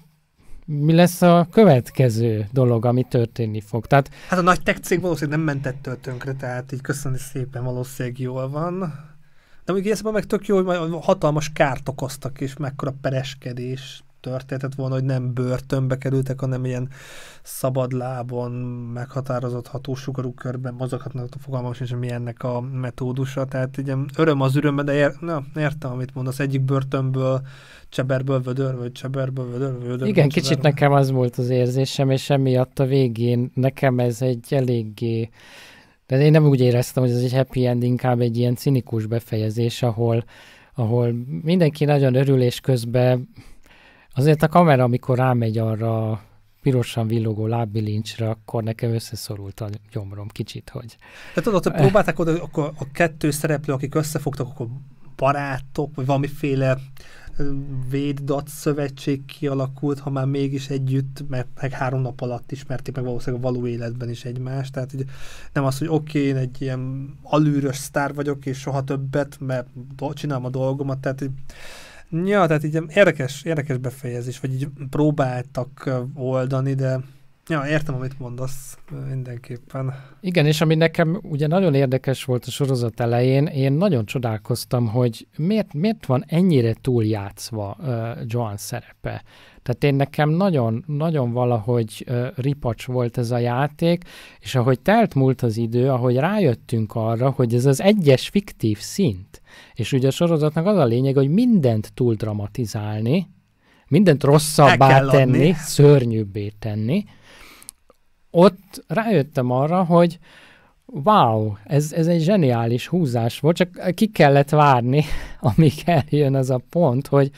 mi lesz a következő dolog, ami történni fog. Tehát, hát a nagy tech cég valószínűleg nem mentett tönkre, tehát így köszönni szépen, valószínűleg jól van. De még eszembe meg tök jó, hogy hatalmas kárt okoztak, és mekkora pereskedés történetet volna, hogy nem börtönbe kerültek, hanem ilyen szabadlábon meghatározott hatósugarú körben mozoghatnak, fogalmam sincs, mi ennek a metódusa. Tehát ugye öröm az öröm, de ér, na, értem, amit mondasz, egyik börtönből, cseberből vödör, vagy cseberből vödör, vödör Igen, kicsit nekem az volt az érzésem, és emiatt a végén nekem ez egy eléggé de én nem úgy éreztem, hogy ez egy happy end, inkább egy ilyen cinikus befejezés, ahol, ahol mindenki nagyon örül, és közben Azért a kamera, amikor rámegy arra a pirosan villogó lábbilincsre, akkor nekem összeszorult a gyomrom kicsit, hogy... Tehát, tudod, hogy próbálták oda, akkor a kettő szereplő, akik összefogtak, akkor barátok, vagy valamiféle véddat szövetség kialakult, ha már mégis együtt, meg, meg három nap alatt ismerték meg valószínűleg a való életben is egymást. Tehát hogy nem az, hogy oké, okay, én egy ilyen alűrös sztár vagyok, és soha többet, mert csinálom a dolgomat, tehát hogy Ja, tehát így érdekes, érdekes befejezés, vagy így próbáltak oldani, de Ja, értem, amit mondasz mindenképpen. Igen, és ami nekem ugye nagyon érdekes volt a sorozat elején, én nagyon csodálkoztam, hogy miért, miért van ennyire túljátszva uh, Joan szerepe. Tehát én nekem nagyon, nagyon valahogy uh, ripacs volt ez a játék, és ahogy telt múlt az idő, ahogy rájöttünk arra, hogy ez az egyes fiktív szint, és ugye a sorozatnak az a lényeg, hogy mindent túl dramatizálni, mindent rosszabbá tenni, adni. szörnyűbbé tenni. Ott rájöttem arra, hogy wow, ez, ez egy zseniális húzás volt, csak ki kellett várni, amíg eljön az a pont, hogy,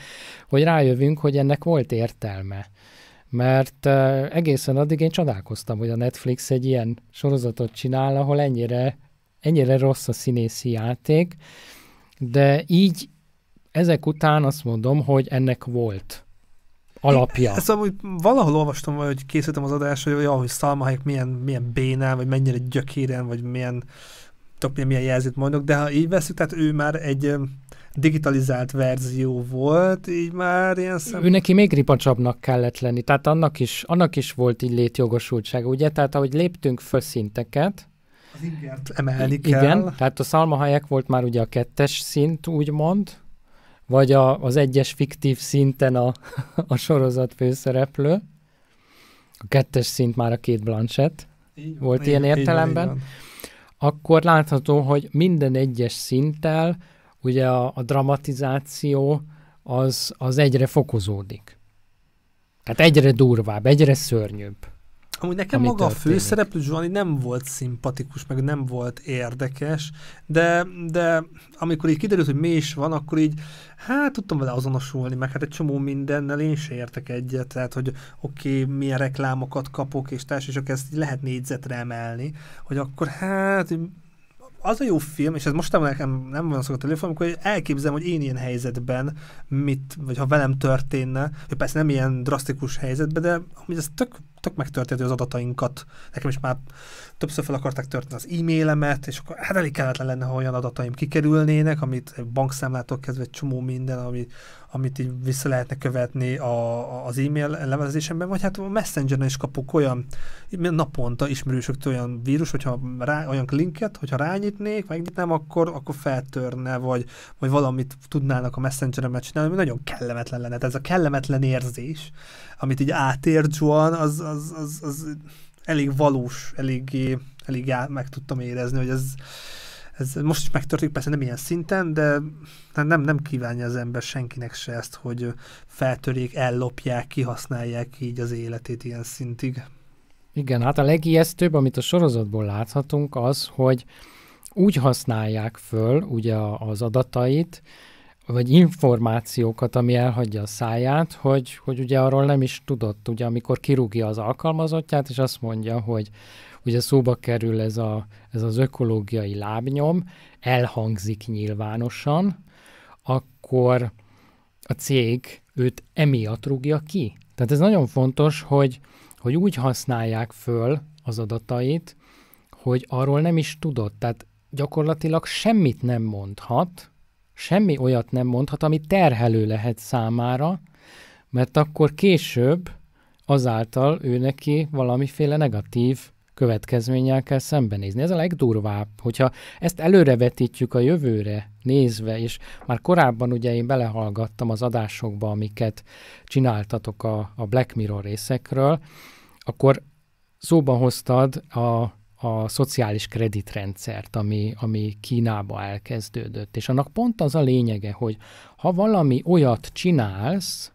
hogy rájövünk, hogy ennek volt értelme. Mert uh, egészen addig én csodálkoztam, hogy a Netflix egy ilyen sorozatot csinál, ahol ennyire, ennyire rossz a színészi játék, uh, de így ezek után azt mondom, hogy ennek volt alapja. Én ezt amúgy valahol olvastam, hogy készültem az adást, hogy olyan, hogy Salma Hayek milyen, milyen bénel, vagy mennyire gyökéren, vagy milyen, tudom, milyen jelzőt mondok, de ha így veszük, tehát ő már egy digitalizált verzió volt, így már ilyen szem... Ő neki még ripacsabbnak kellett lenni, tehát annak is, annak is volt így létjogosultság, ugye? Tehát ahogy léptünk föl szinteket, az ingert emelni kell. Igen, tehát a szalmahelyek volt már ugye a kettes szint, úgymond, vagy a, az egyes fiktív szinten a, a sorozat főszereplő. A kettes szint már a két Blanchett. volt ilyen értelemben. Akkor látható, hogy minden egyes szinttel ugye a, a dramatizáció az, az egyre fokozódik. Tehát egyre durvább, egyre szörnyűbb. Amúgy nekem maga történik. a főszereplő Zsuani nem volt szimpatikus, meg nem volt érdekes, de, de amikor így kiderült, hogy mi is van, akkor így, hát tudtam vele azonosulni, meg hát egy csomó mindennel én se értek egyet, tehát hogy oké, okay, milyen reklámokat kapok, és társ, és ezt így lehet négyzetre emelni, hogy akkor hát az a jó film, és ez mostanában nekem nem van szokott telefon, hogy elképzelem, hogy én ilyen helyzetben mit, vagy ha velem történne, hogy persze nem ilyen drasztikus helyzetben, de hogy ez tök, tök megtörtént, hogy az adatainkat, nekem is már többször fel akarták törteni az e-mailemet, és akkor hát elég kelletlen lenne, ha olyan adataim kikerülnének, amit bankszámlától kezdve egy csomó minden, ami, amit így vissza lehetne követni a, az e-mail levelezésemben, vagy hát a Messengeren is kapok olyan naponta ismerősöktől olyan vírus, hogyha rá, olyan linket, hogyha rányitnék, megnyitnám, akkor, akkor feltörne, vagy, vagy valamit tudnának a messengeremet csinálni, ami nagyon kellemetlen lenne. Tehát ez a kellemetlen érzés, amit így átért Juan, az, az, az, az elég valós, eléggé, eléggé meg tudtam érezni, hogy ez, ez most is megtörténik, persze nem ilyen szinten, de hát nem, nem kívánja az ember senkinek se ezt, hogy feltörjék, ellopják, kihasználják így az életét ilyen szintig. Igen, hát a legijesztőbb, amit a sorozatból láthatunk, az, hogy úgy használják föl ugye az adatait, vagy információkat, ami elhagyja a száját, hogy, hogy ugye arról nem is tudott, ugye amikor kirúgja az alkalmazottját, és azt mondja, hogy ugye szóba kerül ez, a, ez az ökológiai lábnyom, elhangzik nyilvánosan, akkor a cég őt emiatt rúgja ki. Tehát ez nagyon fontos, hogy, hogy úgy használják föl az adatait, hogy arról nem is tudott. Tehát gyakorlatilag semmit nem mondhat, semmi olyat nem mondhat, ami terhelő lehet számára, mert akkor később azáltal ő neki valamiféle negatív következménnyel kell szembenézni. Ez a legdurvább, hogyha ezt előrevetítjük a jövőre nézve, és már korábban ugye én belehallgattam az adásokba, amiket csináltatok a, a Black Mirror részekről, akkor szóba hoztad a a szociális kreditrendszert, ami, ami Kínába elkezdődött. És annak pont az a lényege, hogy ha valami olyat csinálsz,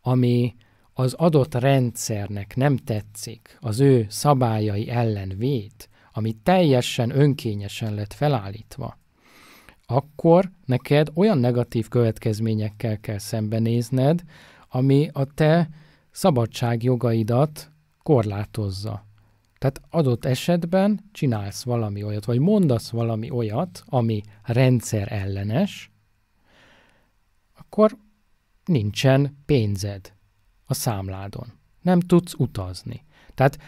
ami az adott rendszernek nem tetszik, az ő szabályai ellen vét, ami teljesen önkényesen lett felállítva, akkor neked olyan negatív következményekkel kell szembenézned, ami a te szabadságjogaidat korlátozza. Tehát adott esetben csinálsz valami olyat, vagy mondasz valami olyat, ami rendszer ellenes, akkor nincsen pénzed a számládon. Nem tudsz utazni. Tehát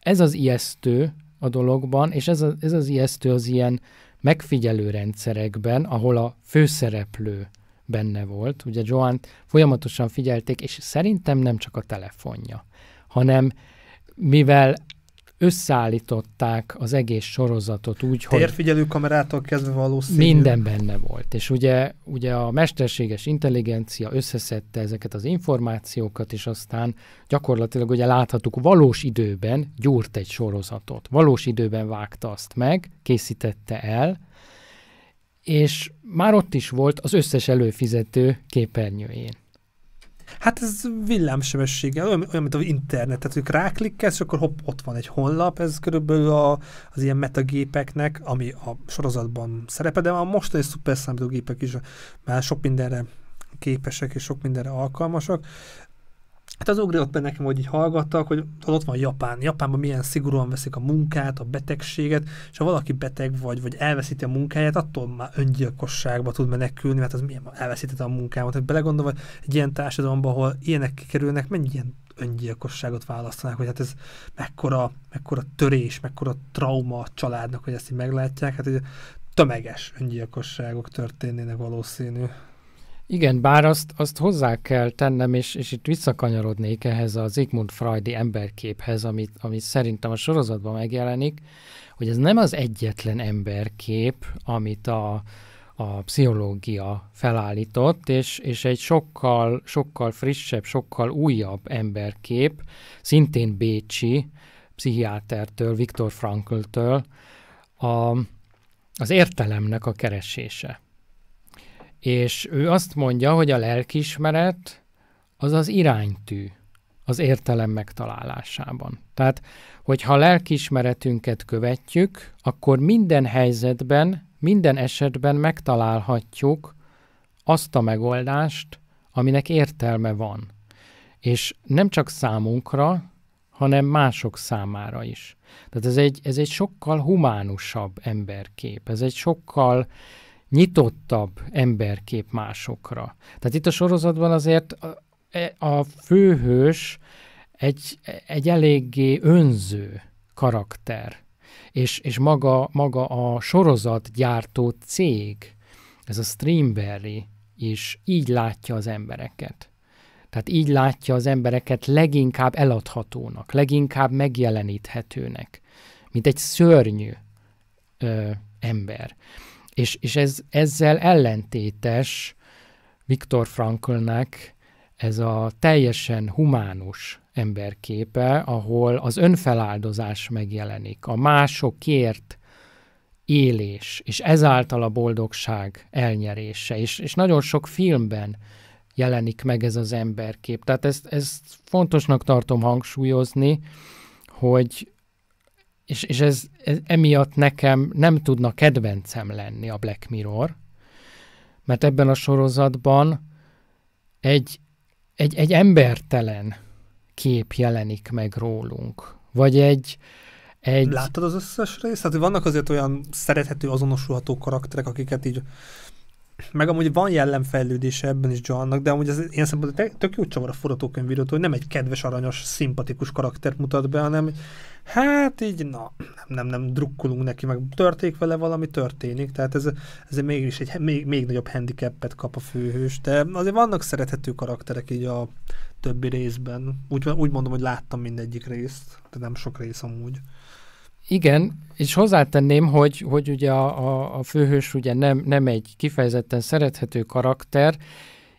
ez az ijesztő a dologban, és ez, a, ez az ijesztő az ilyen megfigyelő rendszerekben, ahol a főszereplő benne volt. Ugye Joan folyamatosan figyelték, és szerintem nem csak a telefonja, hanem mivel összeállították az egész sorozatot úgy, hogy... Térfigyelő kamerától kezdve valószínű. Minden benne volt. És ugye, ugye a mesterséges intelligencia összeszedte ezeket az információkat, és aztán gyakorlatilag ugye láthatuk valós időben gyúrt egy sorozatot. Valós időben vágta azt meg, készítette el, és már ott is volt az összes előfizető képernyőjén. Hát ez villámsebessége, olyan, olyan mint az internet, tehát hogy ráklikkelsz, akkor hopp, ott van egy honlap, ez körülbelül a, az ilyen metagépeknek, ami a sorozatban szerepe, de a mostani szuperszámítógépek is már sok mindenre képesek és sok mindenre alkalmasak. Hát az ugrott be nekem, hogy így hallgattak, hogy ott van Japán. Japánban milyen szigorúan veszik a munkát, a betegséget, és ha valaki beteg vagy, vagy elveszíti a munkáját, attól már öngyilkosságba tud menekülni, mert az milyen elveszítette a munkámat. Tehát belegondolva, egy ilyen társadalomban, ahol ilyenek kikerülnek, mennyi ilyen öngyilkosságot választanak, hogy hát ez mekkora, mekkora törés, mekkora trauma a családnak, hogy ezt így meglátják, hát egy tömeges öngyilkosságok történnének valószínű. Igen, bár azt, azt hozzá kell tennem, és, és itt visszakanyarodnék ehhez a Zygmunt Freudi emberképhez, amit, amit szerintem a sorozatban megjelenik, hogy ez nem az egyetlen emberkép, amit a, a pszichológia felállított, és, és egy sokkal, sokkal frissebb, sokkal újabb emberkép, szintén Bécsi, pszichiátertől, Viktor Frankl-től, a, az értelemnek a keresése és ő azt mondja, hogy a lelkiismeret az az iránytű az értelem megtalálásában. Tehát, hogyha a lelkiismeretünket követjük, akkor minden helyzetben, minden esetben megtalálhatjuk azt a megoldást, aminek értelme van. És nem csak számunkra, hanem mások számára is. Tehát ez egy, ez egy sokkal humánusabb emberkép, ez egy sokkal nyitottabb emberkép másokra. Tehát itt a sorozatban azért a, e, a főhős egy, egy eléggé önző karakter, és, és maga, maga a sorozatgyártó cég, ez a Streamberry is így látja az embereket. Tehát így látja az embereket leginkább eladhatónak, leginkább megjeleníthetőnek, mint egy szörnyű ö, ember. És, és ez, ezzel ellentétes Viktor Franklnek ez a teljesen humánus emberképe, ahol az önfeláldozás megjelenik, a másokért élés, és ezáltal a boldogság elnyerése. És, és nagyon sok filmben jelenik meg ez az emberkép. Tehát ezt, ezt fontosnak tartom hangsúlyozni, hogy és, és ez, ez emiatt nekem nem tudna kedvencem lenni a Black Mirror, mert ebben a sorozatban egy, egy, egy embertelen kép jelenik meg rólunk. Vagy egy, egy... Láttad az összes részt? Hát vannak azért olyan szerethető, azonosulható karakterek, akiket így meg amúgy van jellemfejlődése ebben is Johannak, de amúgy az én szempontból tök jó csavar a forgatókönyvírót, hogy nem egy kedves, aranyos, szimpatikus karaktert mutat be, hanem hát így, na, nem, nem, nem, drukkolunk neki, meg történik vele valami, történik, tehát ez, ez mégis egy még, még nagyobb handicapet kap a főhős, de azért vannak szerethető karakterek így a többi részben. Úgy, úgy mondom, hogy láttam mindegyik részt, de nem sok rész amúgy. Igen, és hozzátenném, hogy, hogy ugye a, a, a főhős ugye nem, nem egy kifejezetten szerethető karakter,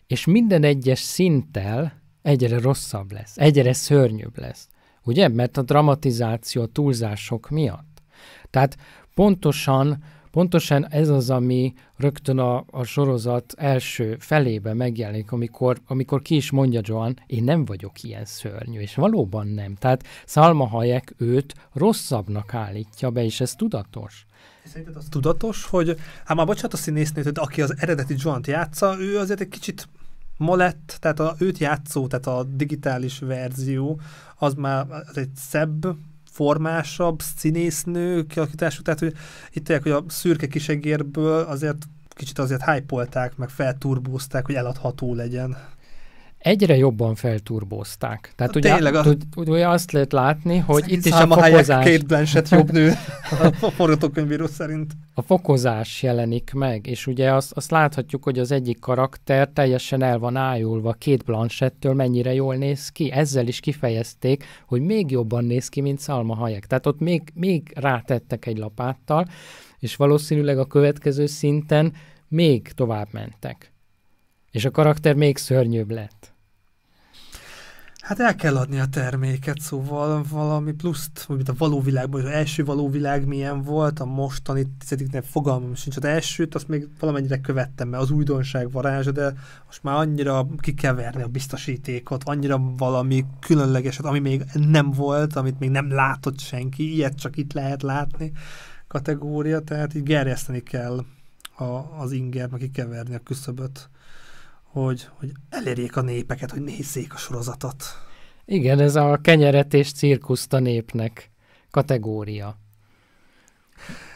és minden egyes szinttel egyre rosszabb lesz, egyre szörnyűbb lesz. Ugye? Mert a dramatizáció a túlzások miatt. Tehát pontosan Pontosan ez az, ami rögtön a, a sorozat első felébe megjelenik, amikor, amikor ki is mondja Joan, én nem vagyok ilyen szörnyű, és valóban nem. Tehát Salma Hayek őt rosszabbnak állítja be, és ez tudatos. Szerinted az tudatos, hogy hát már bocsánat a színésznőt, aki az eredeti Joan-t játsza, ő azért egy kicsit molett, tehát a, őt játszó, tehát a digitális verzió, az már az egy szebb formásabb színésznő kialakítású, tehát hogy itt tényleg, hogy a szürke kisegérből azért kicsit azért hype meg felturbózták, hogy eladható legyen egyre jobban felturbózták. Tehát hát ugye, Tényleg a... ugye azt lehet látni, hogy itt is a fokozás... két Blanchett jobb nő a forgatókönyvíró szerint. A fokozás jelenik meg, és ugye azt, azt láthatjuk, hogy az egyik karakter teljesen el van ájulva két Blanchettől, mennyire jól néz ki. Ezzel is kifejezték, hogy még jobban néz ki, mint Szalma Hayek. Tehát ott még, még rátettek egy lapáttal, és valószínűleg a következő szinten még tovább mentek. És a karakter még szörnyűbb lett. Hát el kell adni a terméket, szóval valami pluszt, vagy mint a való világban, az első való világ milyen volt, a mostani tizediknél fogalmam sincs, az elsőt azt még valamennyire követtem, mert az újdonság varázsa, de most már annyira kikeverni a biztosítékot, annyira valami különlegeset, ami még nem volt, amit még nem látott senki, ilyet csak itt lehet látni kategória, tehát így gerjeszteni kell a, az inger, meg kikeverni a küszöböt hogy, hogy elérjék a népeket, hogy nézzék a sorozatot. Igen, ez a kenyeret és cirkuszt a népnek kategória.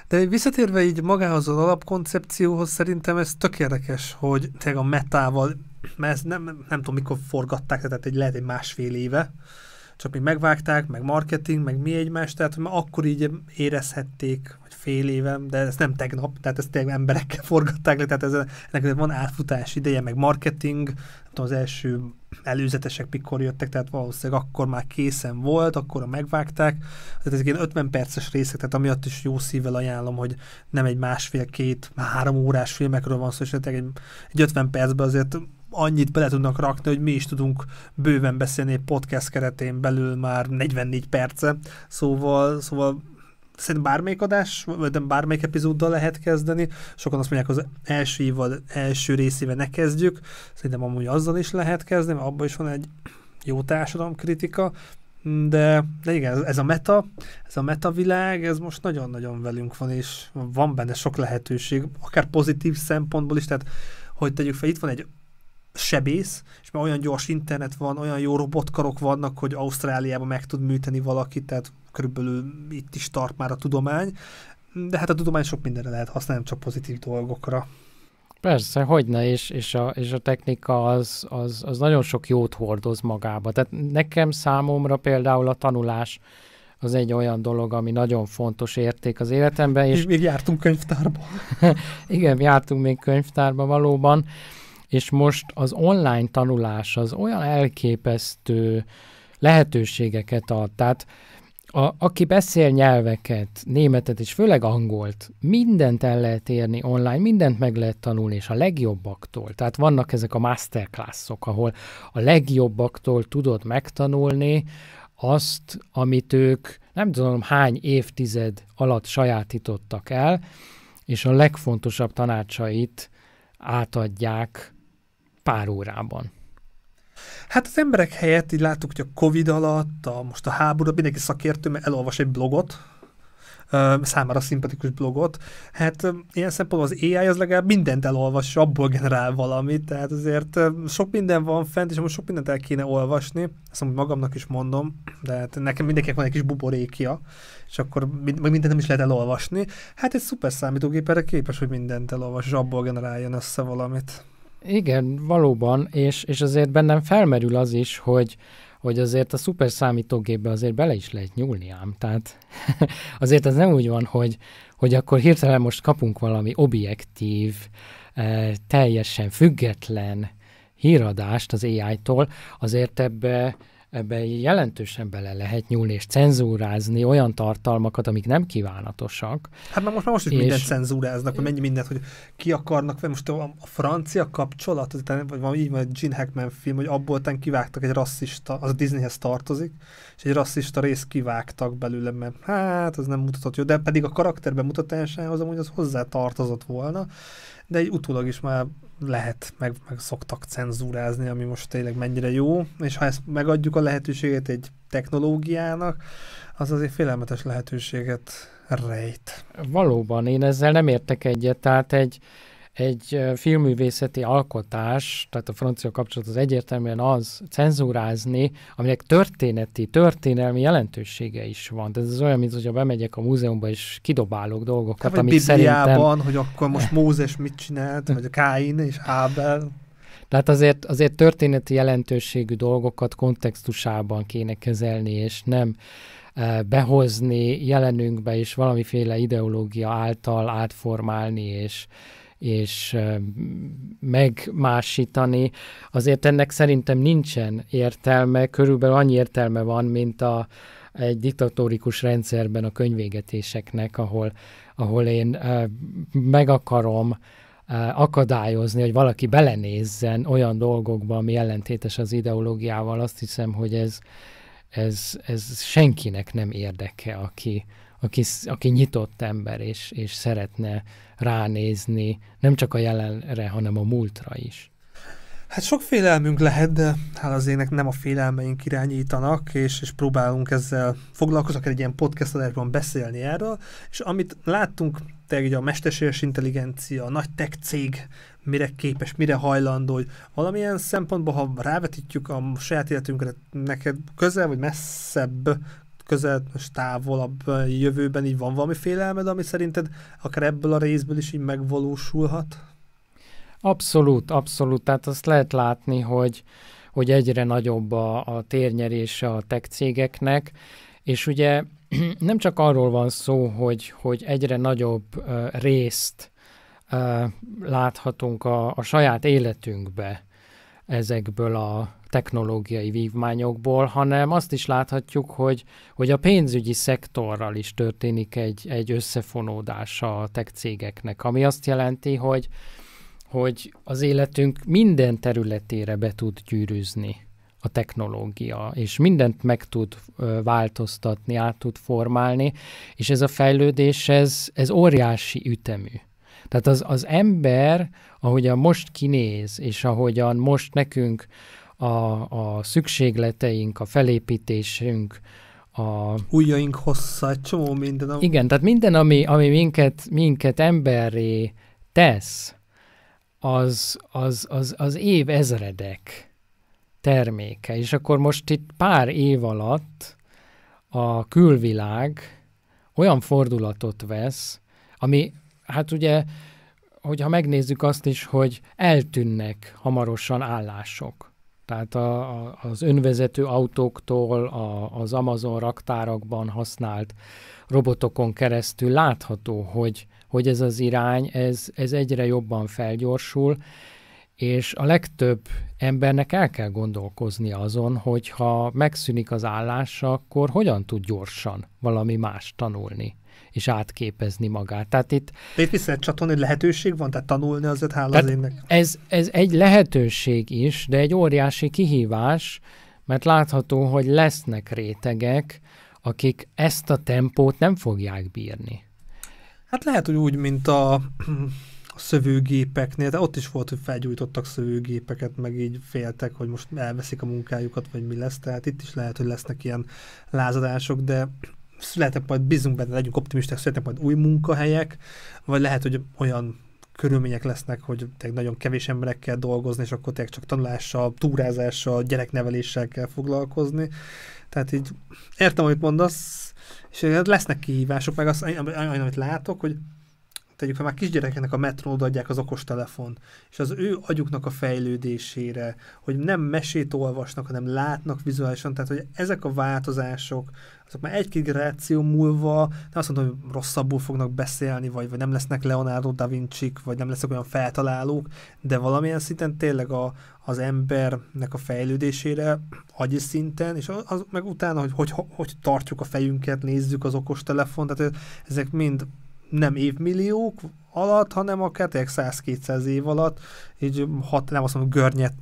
De visszatérve így magához az alapkoncepcióhoz, szerintem ez tök érdekes, hogy tényleg a metával, mert ezt nem, nem tudom mikor forgatták, tehát egy, lehet egy másfél éve, csak még megvágták, meg marketing, meg mi egymást, tehát már akkor így érezhették, vagy fél éve, de ez nem tegnap, tehát ezt tényleg emberekkel forgatták le, tehát ez, ennek van átfutás ideje, meg marketing, az első előzetesek mikor jöttek, tehát valószínűleg akkor már készen volt, akkor megvágták. Tehát ez egy 50 perces részek, tehát amiatt is jó szívvel ajánlom, hogy nem egy másfél, két, három órás filmekről van szó, és hát egy, egy 50 percben azért annyit bele tudnak rakni, hogy mi is tudunk bőven beszélni egy podcast keretén belül már 44 perce, szóval, szóval szerintem bármelyik adás, vagy bármelyik epizóddal lehet kezdeni. Sokan azt mondják, hogy az első évad első részével ne kezdjük. Szerintem amúgy azzal is lehet kezdeni, mert abban is van egy jó társadalom kritika, de, de igen, ez a meta, ez a meta világ, ez most nagyon-nagyon velünk van, és van benne sok lehetőség, akár pozitív szempontból is, tehát hogy tegyük fel, itt van egy sebész, és már olyan gyors internet van, olyan jó robotkarok vannak, hogy Ausztráliában meg tud műteni valaki, tehát körülbelül itt is tart már a tudomány, de hát a tudomány sok mindenre lehet használni, csak pozitív dolgokra. Persze, hogy ne, és, és, a, és a technika az, az, az nagyon sok jót hordoz magába. Tehát nekem számomra például a tanulás az egy olyan dolog, ami nagyon fontos érték az életemben. És, és még jártunk könyvtárba. igen, jártunk még könyvtárba valóban és most az online tanulás az olyan elképesztő lehetőségeket ad. Tehát a, aki beszél nyelveket, németet és főleg angolt, mindent el lehet érni online, mindent meg lehet tanulni, és a legjobbaktól. Tehát vannak ezek a masterclassok, ahol a legjobbaktól tudod megtanulni azt, amit ők nem tudom hány évtized alatt sajátítottak el, és a legfontosabb tanácsait átadják pár órában. Hát az emberek helyett, így láttuk, hogy a Covid alatt, a, most a háború, mindenki szakértő, mert elolvas egy blogot, számára szimpatikus blogot. Hát ilyen szempontból az AI az legalább mindent elolvas, és abból generál valamit, tehát azért sok minden van fent, és most sok mindent el kéne olvasni, ezt amúgy magamnak is mondom, de hát nekem mindenkinek van egy kis buborékja, és akkor mind, mindent nem is lehet elolvasni. Hát egy szuper számítógép erre képes, hogy mindent elolvas, és abból generáljon össze valamit. Igen, valóban, és, és azért bennem felmerül az is, hogy, hogy azért a szuper számítógépbe azért bele is lehet nyúlni ám. Tehát azért ez nem úgy van, hogy, hogy akkor hirtelen most kapunk valami objektív, eh, teljesen független híradást az AI-tól, azért ebbe ebbe jelentősen bele lehet nyúlni és cenzúrázni olyan tartalmakat, amik nem kívánatosak. Hát már most, már most is és... mindent cenzúráznak, hogy mennyi mindent, hogy ki akarnak, vagy most a, francia kapcsolat, vagy van így van egy Gene Hackman film, hogy abból ten kivágtak egy rasszista, az a Disneyhez tartozik, és egy rasszista részt kivágtak belőle, mert hát az nem mutatott jó, de pedig a karakterben mutatásához amúgy az hozzá tartozott volna, de egy utólag is már lehet, meg, meg szoktak cenzúrázni, ami most tényleg mennyire jó, és ha ezt megadjuk a lehetőséget egy technológiának, az azért félelmetes lehetőséget rejt. Valóban, én ezzel nem értek egyet, tehát egy, egy filmművészeti alkotás, tehát a francia kapcsolat az egyértelműen az cenzúrázni, aminek történeti, történelmi jelentősége is van. Tehát ez olyan, mint hogyha bemegyek a múzeumba és kidobálok dolgokat, hát amit amik Bibliában, szerintem... hogy akkor most Mózes mit csinált, vagy a Káin és Ábel. Tehát azért, azért történeti jelentőségű dolgokat kontextusában kéne kezelni, és nem behozni jelenünkbe, és valamiféle ideológia által átformálni, és és megmásítani, azért ennek szerintem nincsen értelme, körülbelül annyi értelme van, mint a, egy diktatórikus rendszerben a könyvégetéseknek, ahol, ahol én meg akarom akadályozni, hogy valaki belenézzen olyan dolgokba, ami ellentétes az ideológiával, azt hiszem, hogy ez, ez, ez senkinek nem érdeke, aki, aki, aki nyitott ember, és, és szeretne ránézni nem csak a jelenre, hanem a múltra is. Hát sok félelmünk lehet, de hát az ének nem a félelmeink irányítanak, és, és próbálunk ezzel foglalkozni, akár egy ilyen podcast adásban beszélni erről, és amit láttunk, ugye a mesterséges intelligencia, a nagy tech cég mire képes, mire hajlandó, hogy valamilyen szempontból, ha rávetítjük a saját életünkre neked közel vagy messzebb közel, távolabb jövőben így van valami félelmed, ami szerinted akár ebből a részből is így megvalósulhat? Abszolút, abszolút. Tehát azt lehet látni, hogy, hogy egyre nagyobb a, a térnyerése a tech cégeknek, és ugye nem csak arról van szó, hogy, hogy egyre nagyobb uh, részt uh, láthatunk a, a saját életünkbe ezekből a, technológiai vívmányokból, hanem azt is láthatjuk, hogy, hogy a pénzügyi szektorral is történik egy, egy összefonódás a tech cégeknek, ami azt jelenti, hogy, hogy az életünk minden területére be tud gyűrűzni a technológia, és mindent meg tud változtatni, át tud formálni, és ez a fejlődés, ez, ez óriási ütemű. Tehát az, az ember, ahogyan most kinéz, és ahogyan most nekünk a, a szükségleteink, a felépítésünk, a... Ujjaink hossza, egy csomó minden. A... Igen, tehát minden, ami, ami minket, minket emberré tesz, az, az, az, az év ezredek terméke. És akkor most itt pár év alatt a külvilág olyan fordulatot vesz, ami, hát ugye, hogyha megnézzük azt is, hogy eltűnnek hamarosan állások tehát a, a, az önvezető autóktól a, az Amazon raktárakban használt robotokon keresztül látható, hogy, hogy ez az irány, ez, ez egyre jobban felgyorsul, és a legtöbb embernek el kell gondolkozni azon, hogy ha megszűnik az állása, akkor hogyan tud gyorsan valami más tanulni és átképezni magát. Tehát itt... De itt viszont csatolni, lehetőség van, tehát tanulni azért hála Ez, ez egy lehetőség is, de egy óriási kihívás, mert látható, hogy lesznek rétegek, akik ezt a tempót nem fogják bírni. Hát lehet, hogy úgy, mint a, a szövőgépeknél, de ott is volt, hogy felgyújtottak szövőgépeket, meg így féltek, hogy most elveszik a munkájukat, vagy mi lesz. Tehát itt is lehet, hogy lesznek ilyen lázadások, de születek majd, bízunk benne, legyünk optimisták, születek majd új munkahelyek, vagy lehet, hogy olyan körülmények lesznek, hogy tényleg nagyon kevés emberekkel dolgozni, és akkor tényleg csak tanulással, túrázással, gyerekneveléssel kell foglalkozni. Tehát így értem, amit mondasz, és lesznek kihívások, meg az, amit látok, hogy tegyük fel, már kisgyerekeknek a metrón adják az okostelefon, és az ő agyuknak a fejlődésére, hogy nem mesét olvasnak, hanem látnak vizuálisan, tehát hogy ezek a változások, azok már egy-két generáció múlva nem azt mondom, hogy rosszabbul fognak beszélni, vagy, vagy nem lesznek Leonardo da vinci vagy nem lesznek olyan feltalálók, de valamilyen szinten tényleg a, az embernek a fejlődésére agyi szinten, és az, meg utána, hogy, hogy hogy tartjuk a fejünket, nézzük az okostelefon, tehát ezek mind nem évmilliók alatt, hanem akár 100-200 év alatt, így hat, nem azt mondom, görnyet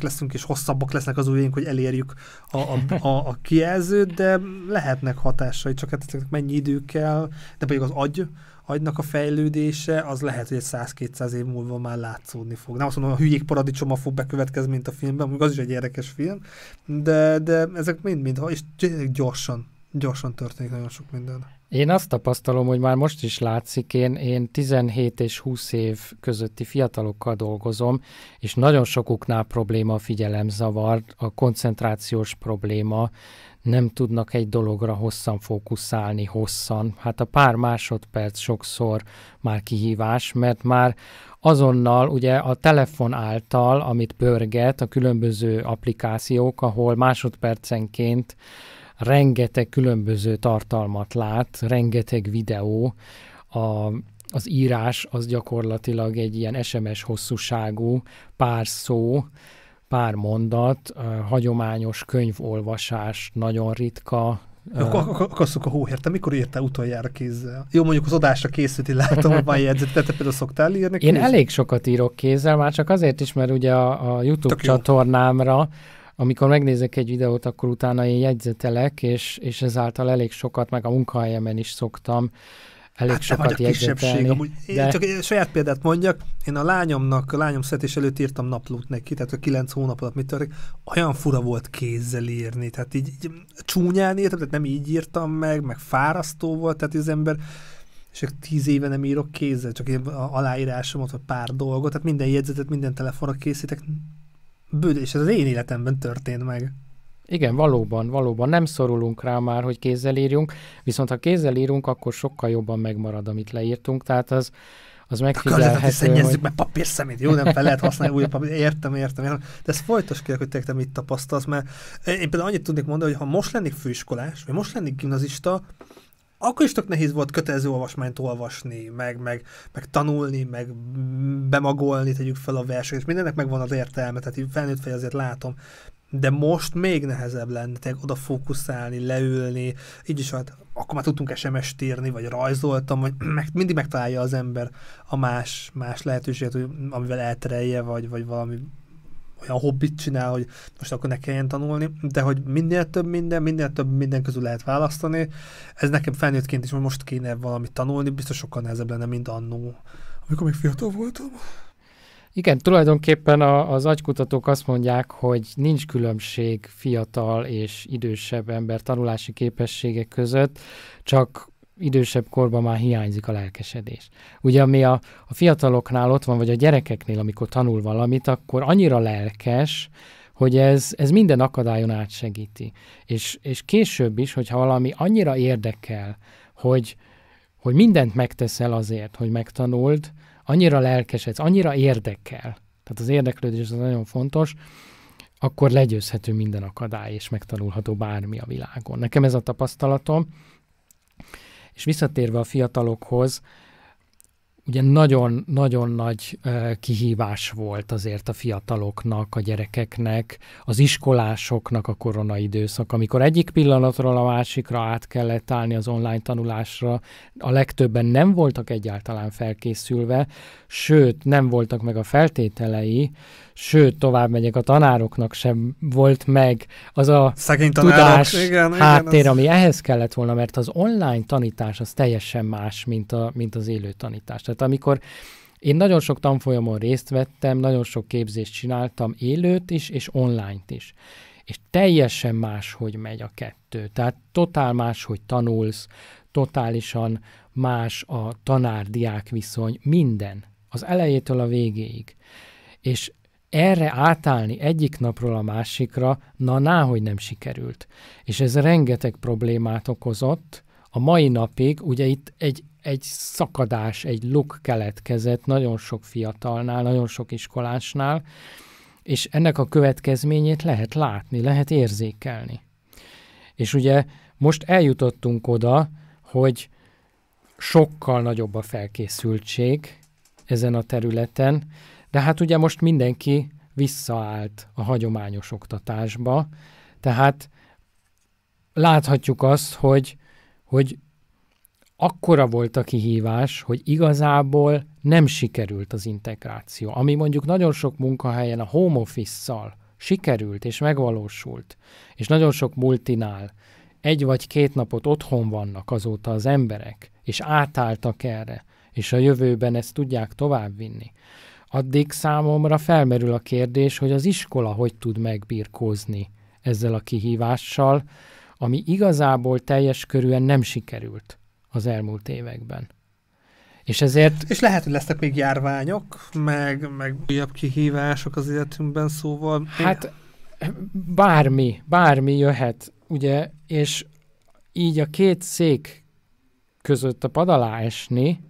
leszünk, és hosszabbak lesznek az ujjaink, hogy elérjük a, a, a, a kijelzőt, de lehetnek hatásai, csak hát ezeknek mennyi idő kell, de pedig az agy, agynak a fejlődése, az lehet, hogy egy 100-200 év múlva már látszódni fog. Nem azt mondom, a hülyék paradicsoma fog bekövetkezni, mint a filmben, mondjuk az is egy érdekes film, de, de ezek mind-mind, és gyorsan, gyorsan történik nagyon sok minden. Én azt tapasztalom, hogy már most is látszik, én, én 17 és 20 év közötti fiatalokkal dolgozom, és nagyon sokuknál probléma a figyelemzavar, a koncentrációs probléma, nem tudnak egy dologra hosszan fókuszálni, hosszan. Hát a pár másodperc sokszor már kihívás, mert már azonnal ugye a telefon által, amit pörget, a különböző applikációk, ahol másodpercenként rengeteg különböző tartalmat lát, rengeteg videó, a, az írás az gyakorlatilag egy ilyen SMS hosszúságú, pár szó, pár mondat, hagyományos könyvolvasás, nagyon ritka, akkor akasszuk a hóhért. mikor írtál utoljára kézzel? Jó, mondjuk az adásra készült, én látom, hogy van jegyzet, Te, te például szoktál írni? Kézzel? Én elég sokat írok kézzel, már csak azért is, mert ugye a, a YouTube Tök csatornámra jó amikor megnézek egy videót, akkor utána én jegyzetelek, és, és ezáltal elég sokat, meg a munkahelyemen is szoktam elég hát sokat nem kisebbség, amúgy. De... csak egy saját példát mondjak, én a lányomnak, a lányom születés előtt írtam naplót neki, tehát a kilenc hónap alatt mit történik, olyan fura volt kézzel írni, tehát így, így csúnyán írtam, tehát nem így írtam meg, meg fárasztó volt, tehát az ember és tíz éve nem írok kézzel, csak én aláírásomat, vagy pár dolgot, tehát minden jegyzetet, minden telefonra készítek, bőd, és ez az én életemben történt meg. Igen, valóban, valóban nem szorulunk rá már, hogy kézzel írjunk, viszont ha kézzel írunk, akkor sokkal jobban megmarad, amit leírtunk, tehát az, az megfigyelhető. Akkor hogy... meg papír szemét, jó, nem fel lehet használni új papír, értem, értem, értem. De ez folytos kérlek, hogy te, te mit tapasztalsz, mert én például annyit tudnék mondani, hogy ha most lennék főiskolás, vagy most lennék gimnazista, akkor is tök nehéz volt kötelező olvasmányt olvasni, meg, meg, meg tanulni, meg bemagolni, tegyük fel a és mindennek megvan az értelme, tehát felnőtt fej azért látom, de most még nehezebb lenne tehát oda fókuszálni, leülni, így is hát akkor már tudtunk SMS-t írni, vagy rajzoltam, vagy meg, mindig megtalálja az ember a más, más lehetőséget, hogy, amivel elterelje, vagy, vagy valami olyan hobbit csinál, hogy most akkor ne kelljen tanulni, de hogy minél több minden, minél több minden közül lehet választani. Ez nekem felnőttként is, hogy most kéne valamit tanulni, biztos sokkal nehezebb lenne, mint annó, amikor még fiatal voltam. Igen, tulajdonképpen a, az agykutatók azt mondják, hogy nincs különbség fiatal és idősebb ember tanulási képességek között, csak idősebb korban már hiányzik a lelkesedés. Ugye ami a, a fiataloknál ott van, vagy a gyerekeknél, amikor tanul valamit, akkor annyira lelkes, hogy ez, ez minden akadályon átsegíti. És, és később is, hogyha valami annyira érdekel, hogy, hogy mindent megteszel azért, hogy megtanuld, annyira lelkesedsz, annyira érdekel, tehát az érdeklődés az nagyon fontos, akkor legyőzhető minden akadály, és megtanulható bármi a világon. Nekem ez a tapasztalatom, és visszatérve a fiatalokhoz, ugye nagyon-nagyon nagy kihívás volt azért a fiataloknak, a gyerekeknek, az iskolásoknak a korona időszak, amikor egyik pillanatról a másikra át kellett állni az online tanulásra, a legtöbben nem voltak egyáltalán felkészülve, sőt, nem voltak meg a feltételei, sőt, tovább megyek, a tanároknak sem volt meg az a Szegény tanárok, tudás igen, háttér, igen, az... ami ehhez kellett volna, mert az online tanítás az teljesen más, mint, a, mint az élő tanítás. Tehát amikor én nagyon sok tanfolyamon részt vettem, nagyon sok képzést csináltam élőt is, és online is. És teljesen más, hogy megy a kettő. Tehát totál más, hogy tanulsz, totálisan más a tanár-diák viszony, minden. Az elejétől a végéig. És erre átállni egyik napról a másikra, na náhogy nem sikerült. És ez rengeteg problémát okozott, a mai napig ugye itt egy, egy szakadás, egy luk keletkezett nagyon sok fiatalnál, nagyon sok iskolásnál, és ennek a következményét lehet látni, lehet érzékelni. És ugye most eljutottunk oda, hogy sokkal nagyobb a felkészültség ezen a területen, de hát ugye most mindenki visszaállt a hagyományos oktatásba, tehát láthatjuk azt, hogy hogy akkora volt a kihívás, hogy igazából nem sikerült az integráció, ami mondjuk nagyon sok munkahelyen a home office-szal sikerült és megvalósult, és nagyon sok multinál egy vagy két napot otthon vannak azóta az emberek, és átálltak erre, és a jövőben ezt tudják továbbvinni. Addig számomra felmerül a kérdés, hogy az iskola hogy tud megbirkózni ezzel a kihívással, ami igazából teljes körűen nem sikerült az elmúlt években. És ezért... És lehet, hogy lesznek még járványok, meg, meg újabb kihívások az életünkben, szóval... Hát bármi, bármi jöhet, ugye, és így a két szék között a pad alá esni,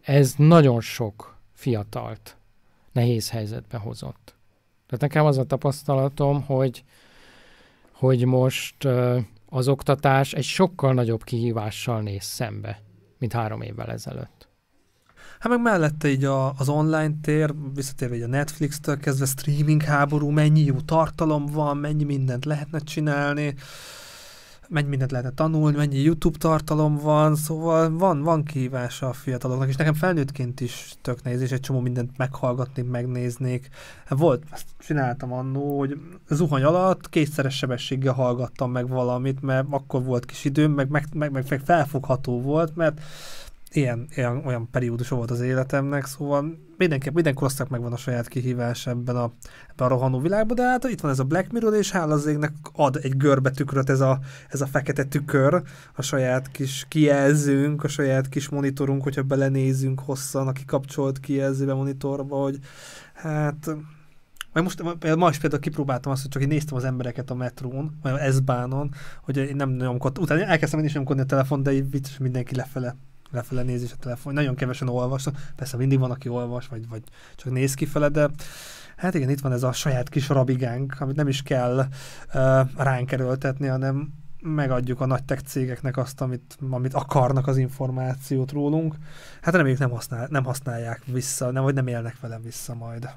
ez nagyon sok fiatalt nehéz helyzetbe hozott. Tehát nekem az a tapasztalatom, hogy, hogy most uh, az oktatás egy sokkal nagyobb kihívással néz szembe, mint három évvel ezelőtt. Hát meg mellette így a, az online tér, visszatérve így a Netflix-től kezdve streaming háború, mennyi jó tartalom van, mennyi mindent lehetne csinálni mennyi mindent lehetne tanulni, mennyi YouTube tartalom van, szóval van, van kihívása a fiataloknak, és nekem felnőttként is tök nehéz, és egy csomó mindent meghallgatni, megnéznék. Volt, ezt csináltam annó, hogy zuhany alatt kétszeres sebességgel hallgattam meg valamit, mert akkor volt kis időm, meg, meg, meg, meg felfogható volt, mert ilyen, ilyen, olyan periódus volt az életemnek, szóval mindenképp, minden korszak megvan a saját kihívás ebben a, ebben a rohanó világban, de hát itt van ez a Black Mirror, és hála az égnek ad egy görbe tükröt ez a, ez a fekete tükör, a saját kis kijelzőnk, a saját kis monitorunk, hogyha belenézünk hosszan a kikapcsolt kijelzőbe monitorba, hogy hát mert most, ma is például kipróbáltam azt, hogy csak én néztem az embereket a metrón, vagy az S-bánon, hogy én nem nyomkodtam. Utána elkezdtem én is nyomkodni a telefon, de így vicces mindenki lefele lefele nézés a telefon, nagyon kevesen olvasnak, persze mindig van, aki olvas, vagy, vagy csak néz kifele, de hát igen, itt van ez a saját kis rabigánk, amit nem is kell uh, ránk erőltetni, hanem megadjuk a nagy tech cégeknek azt, amit, amit akarnak az információt rólunk. Hát reméljük nem, használ, nem használják vissza, nem, vagy nem élnek velem vissza majd.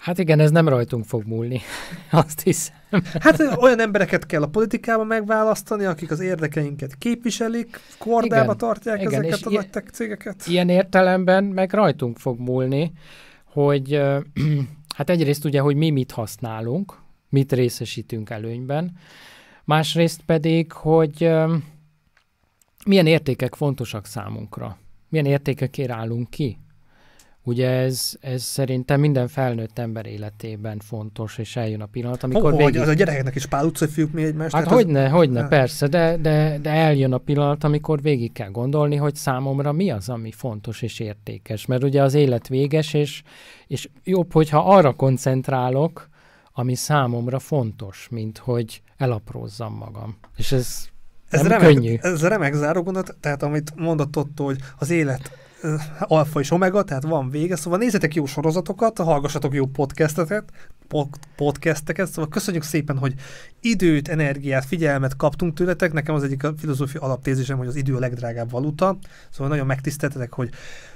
Hát igen, ez nem rajtunk fog múlni, azt hiszem. Hát olyan embereket kell a politikába megválasztani, akik az érdekeinket képviselik, kordába igen, tartják igen, ezeket a nagy tech cégeket. Ilyen értelemben meg rajtunk fog múlni, hogy hát egyrészt ugye, hogy mi mit használunk, mit részesítünk előnyben, másrészt pedig, hogy milyen értékek fontosak számunkra, milyen értékekért állunk ki Ugye ez, ez szerintem minden felnőtt ember életében fontos, és eljön a pillanat, amikor Hogy végig... az a gyerekeknek is pál utcai fiúk mi egymást. Hát hogyne, az... hogyne, persze, de, de, de eljön a pillanat, amikor végig kell gondolni, hogy számomra mi az, ami fontos és értékes. Mert ugye az élet véges, és, és jobb, hogyha arra koncentrálok, ami számomra fontos, mint hogy elaprózzam magam. És ez ez remek, Ez remek zárógondat, tehát amit mondott ott, hogy az élet alfa és omega, tehát van vége, szóval nézzetek jó sorozatokat, hallgassatok jó podcasteket, podcasteket, szóval köszönjük szépen, hogy időt, energiát, figyelmet kaptunk tőletek, nekem az egyik a filozófia alaptézésem, hogy az idő a legdrágább valuta, szóval nagyon megtiszteltetek, hogy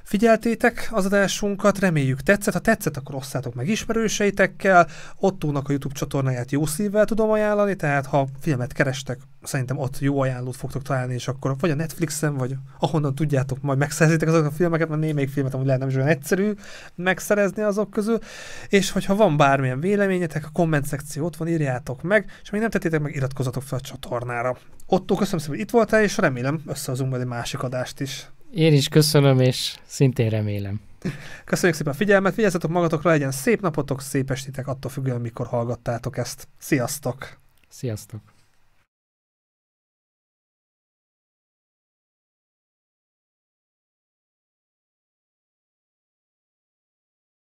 Figyeltétek az adásunkat, reméljük tetszett. Ha tetszett, akkor osszátok meg ismerőseitekkel. Ottónak a YouTube csatornáját jó szívvel tudom ajánlani, tehát ha filmet kerestek, szerintem ott jó ajánlót fogtok találni, és akkor vagy a Netflixen, vagy ahonnan tudjátok, majd megszerzitek azokat a filmeket, mert némelyik filmet amúgy lehet nem is olyan egyszerű megszerezni azok közül, és hogyha van bármilyen véleményetek, a komment szekció ott van, írjátok meg, és még nem tettétek meg, iratkozatok fel a csatornára. Ottó, köszönöm szépen, hogy itt voltál, és remélem összehozunk majd egy másik adást is. Én is köszönöm, és szintén remélem. Köszönjük szépen a figyelmet, vigyázzatok magatokra, legyen szép napotok, szép estitek, attól függően, mikor hallgattátok ezt. Sziasztok! Sziasztok!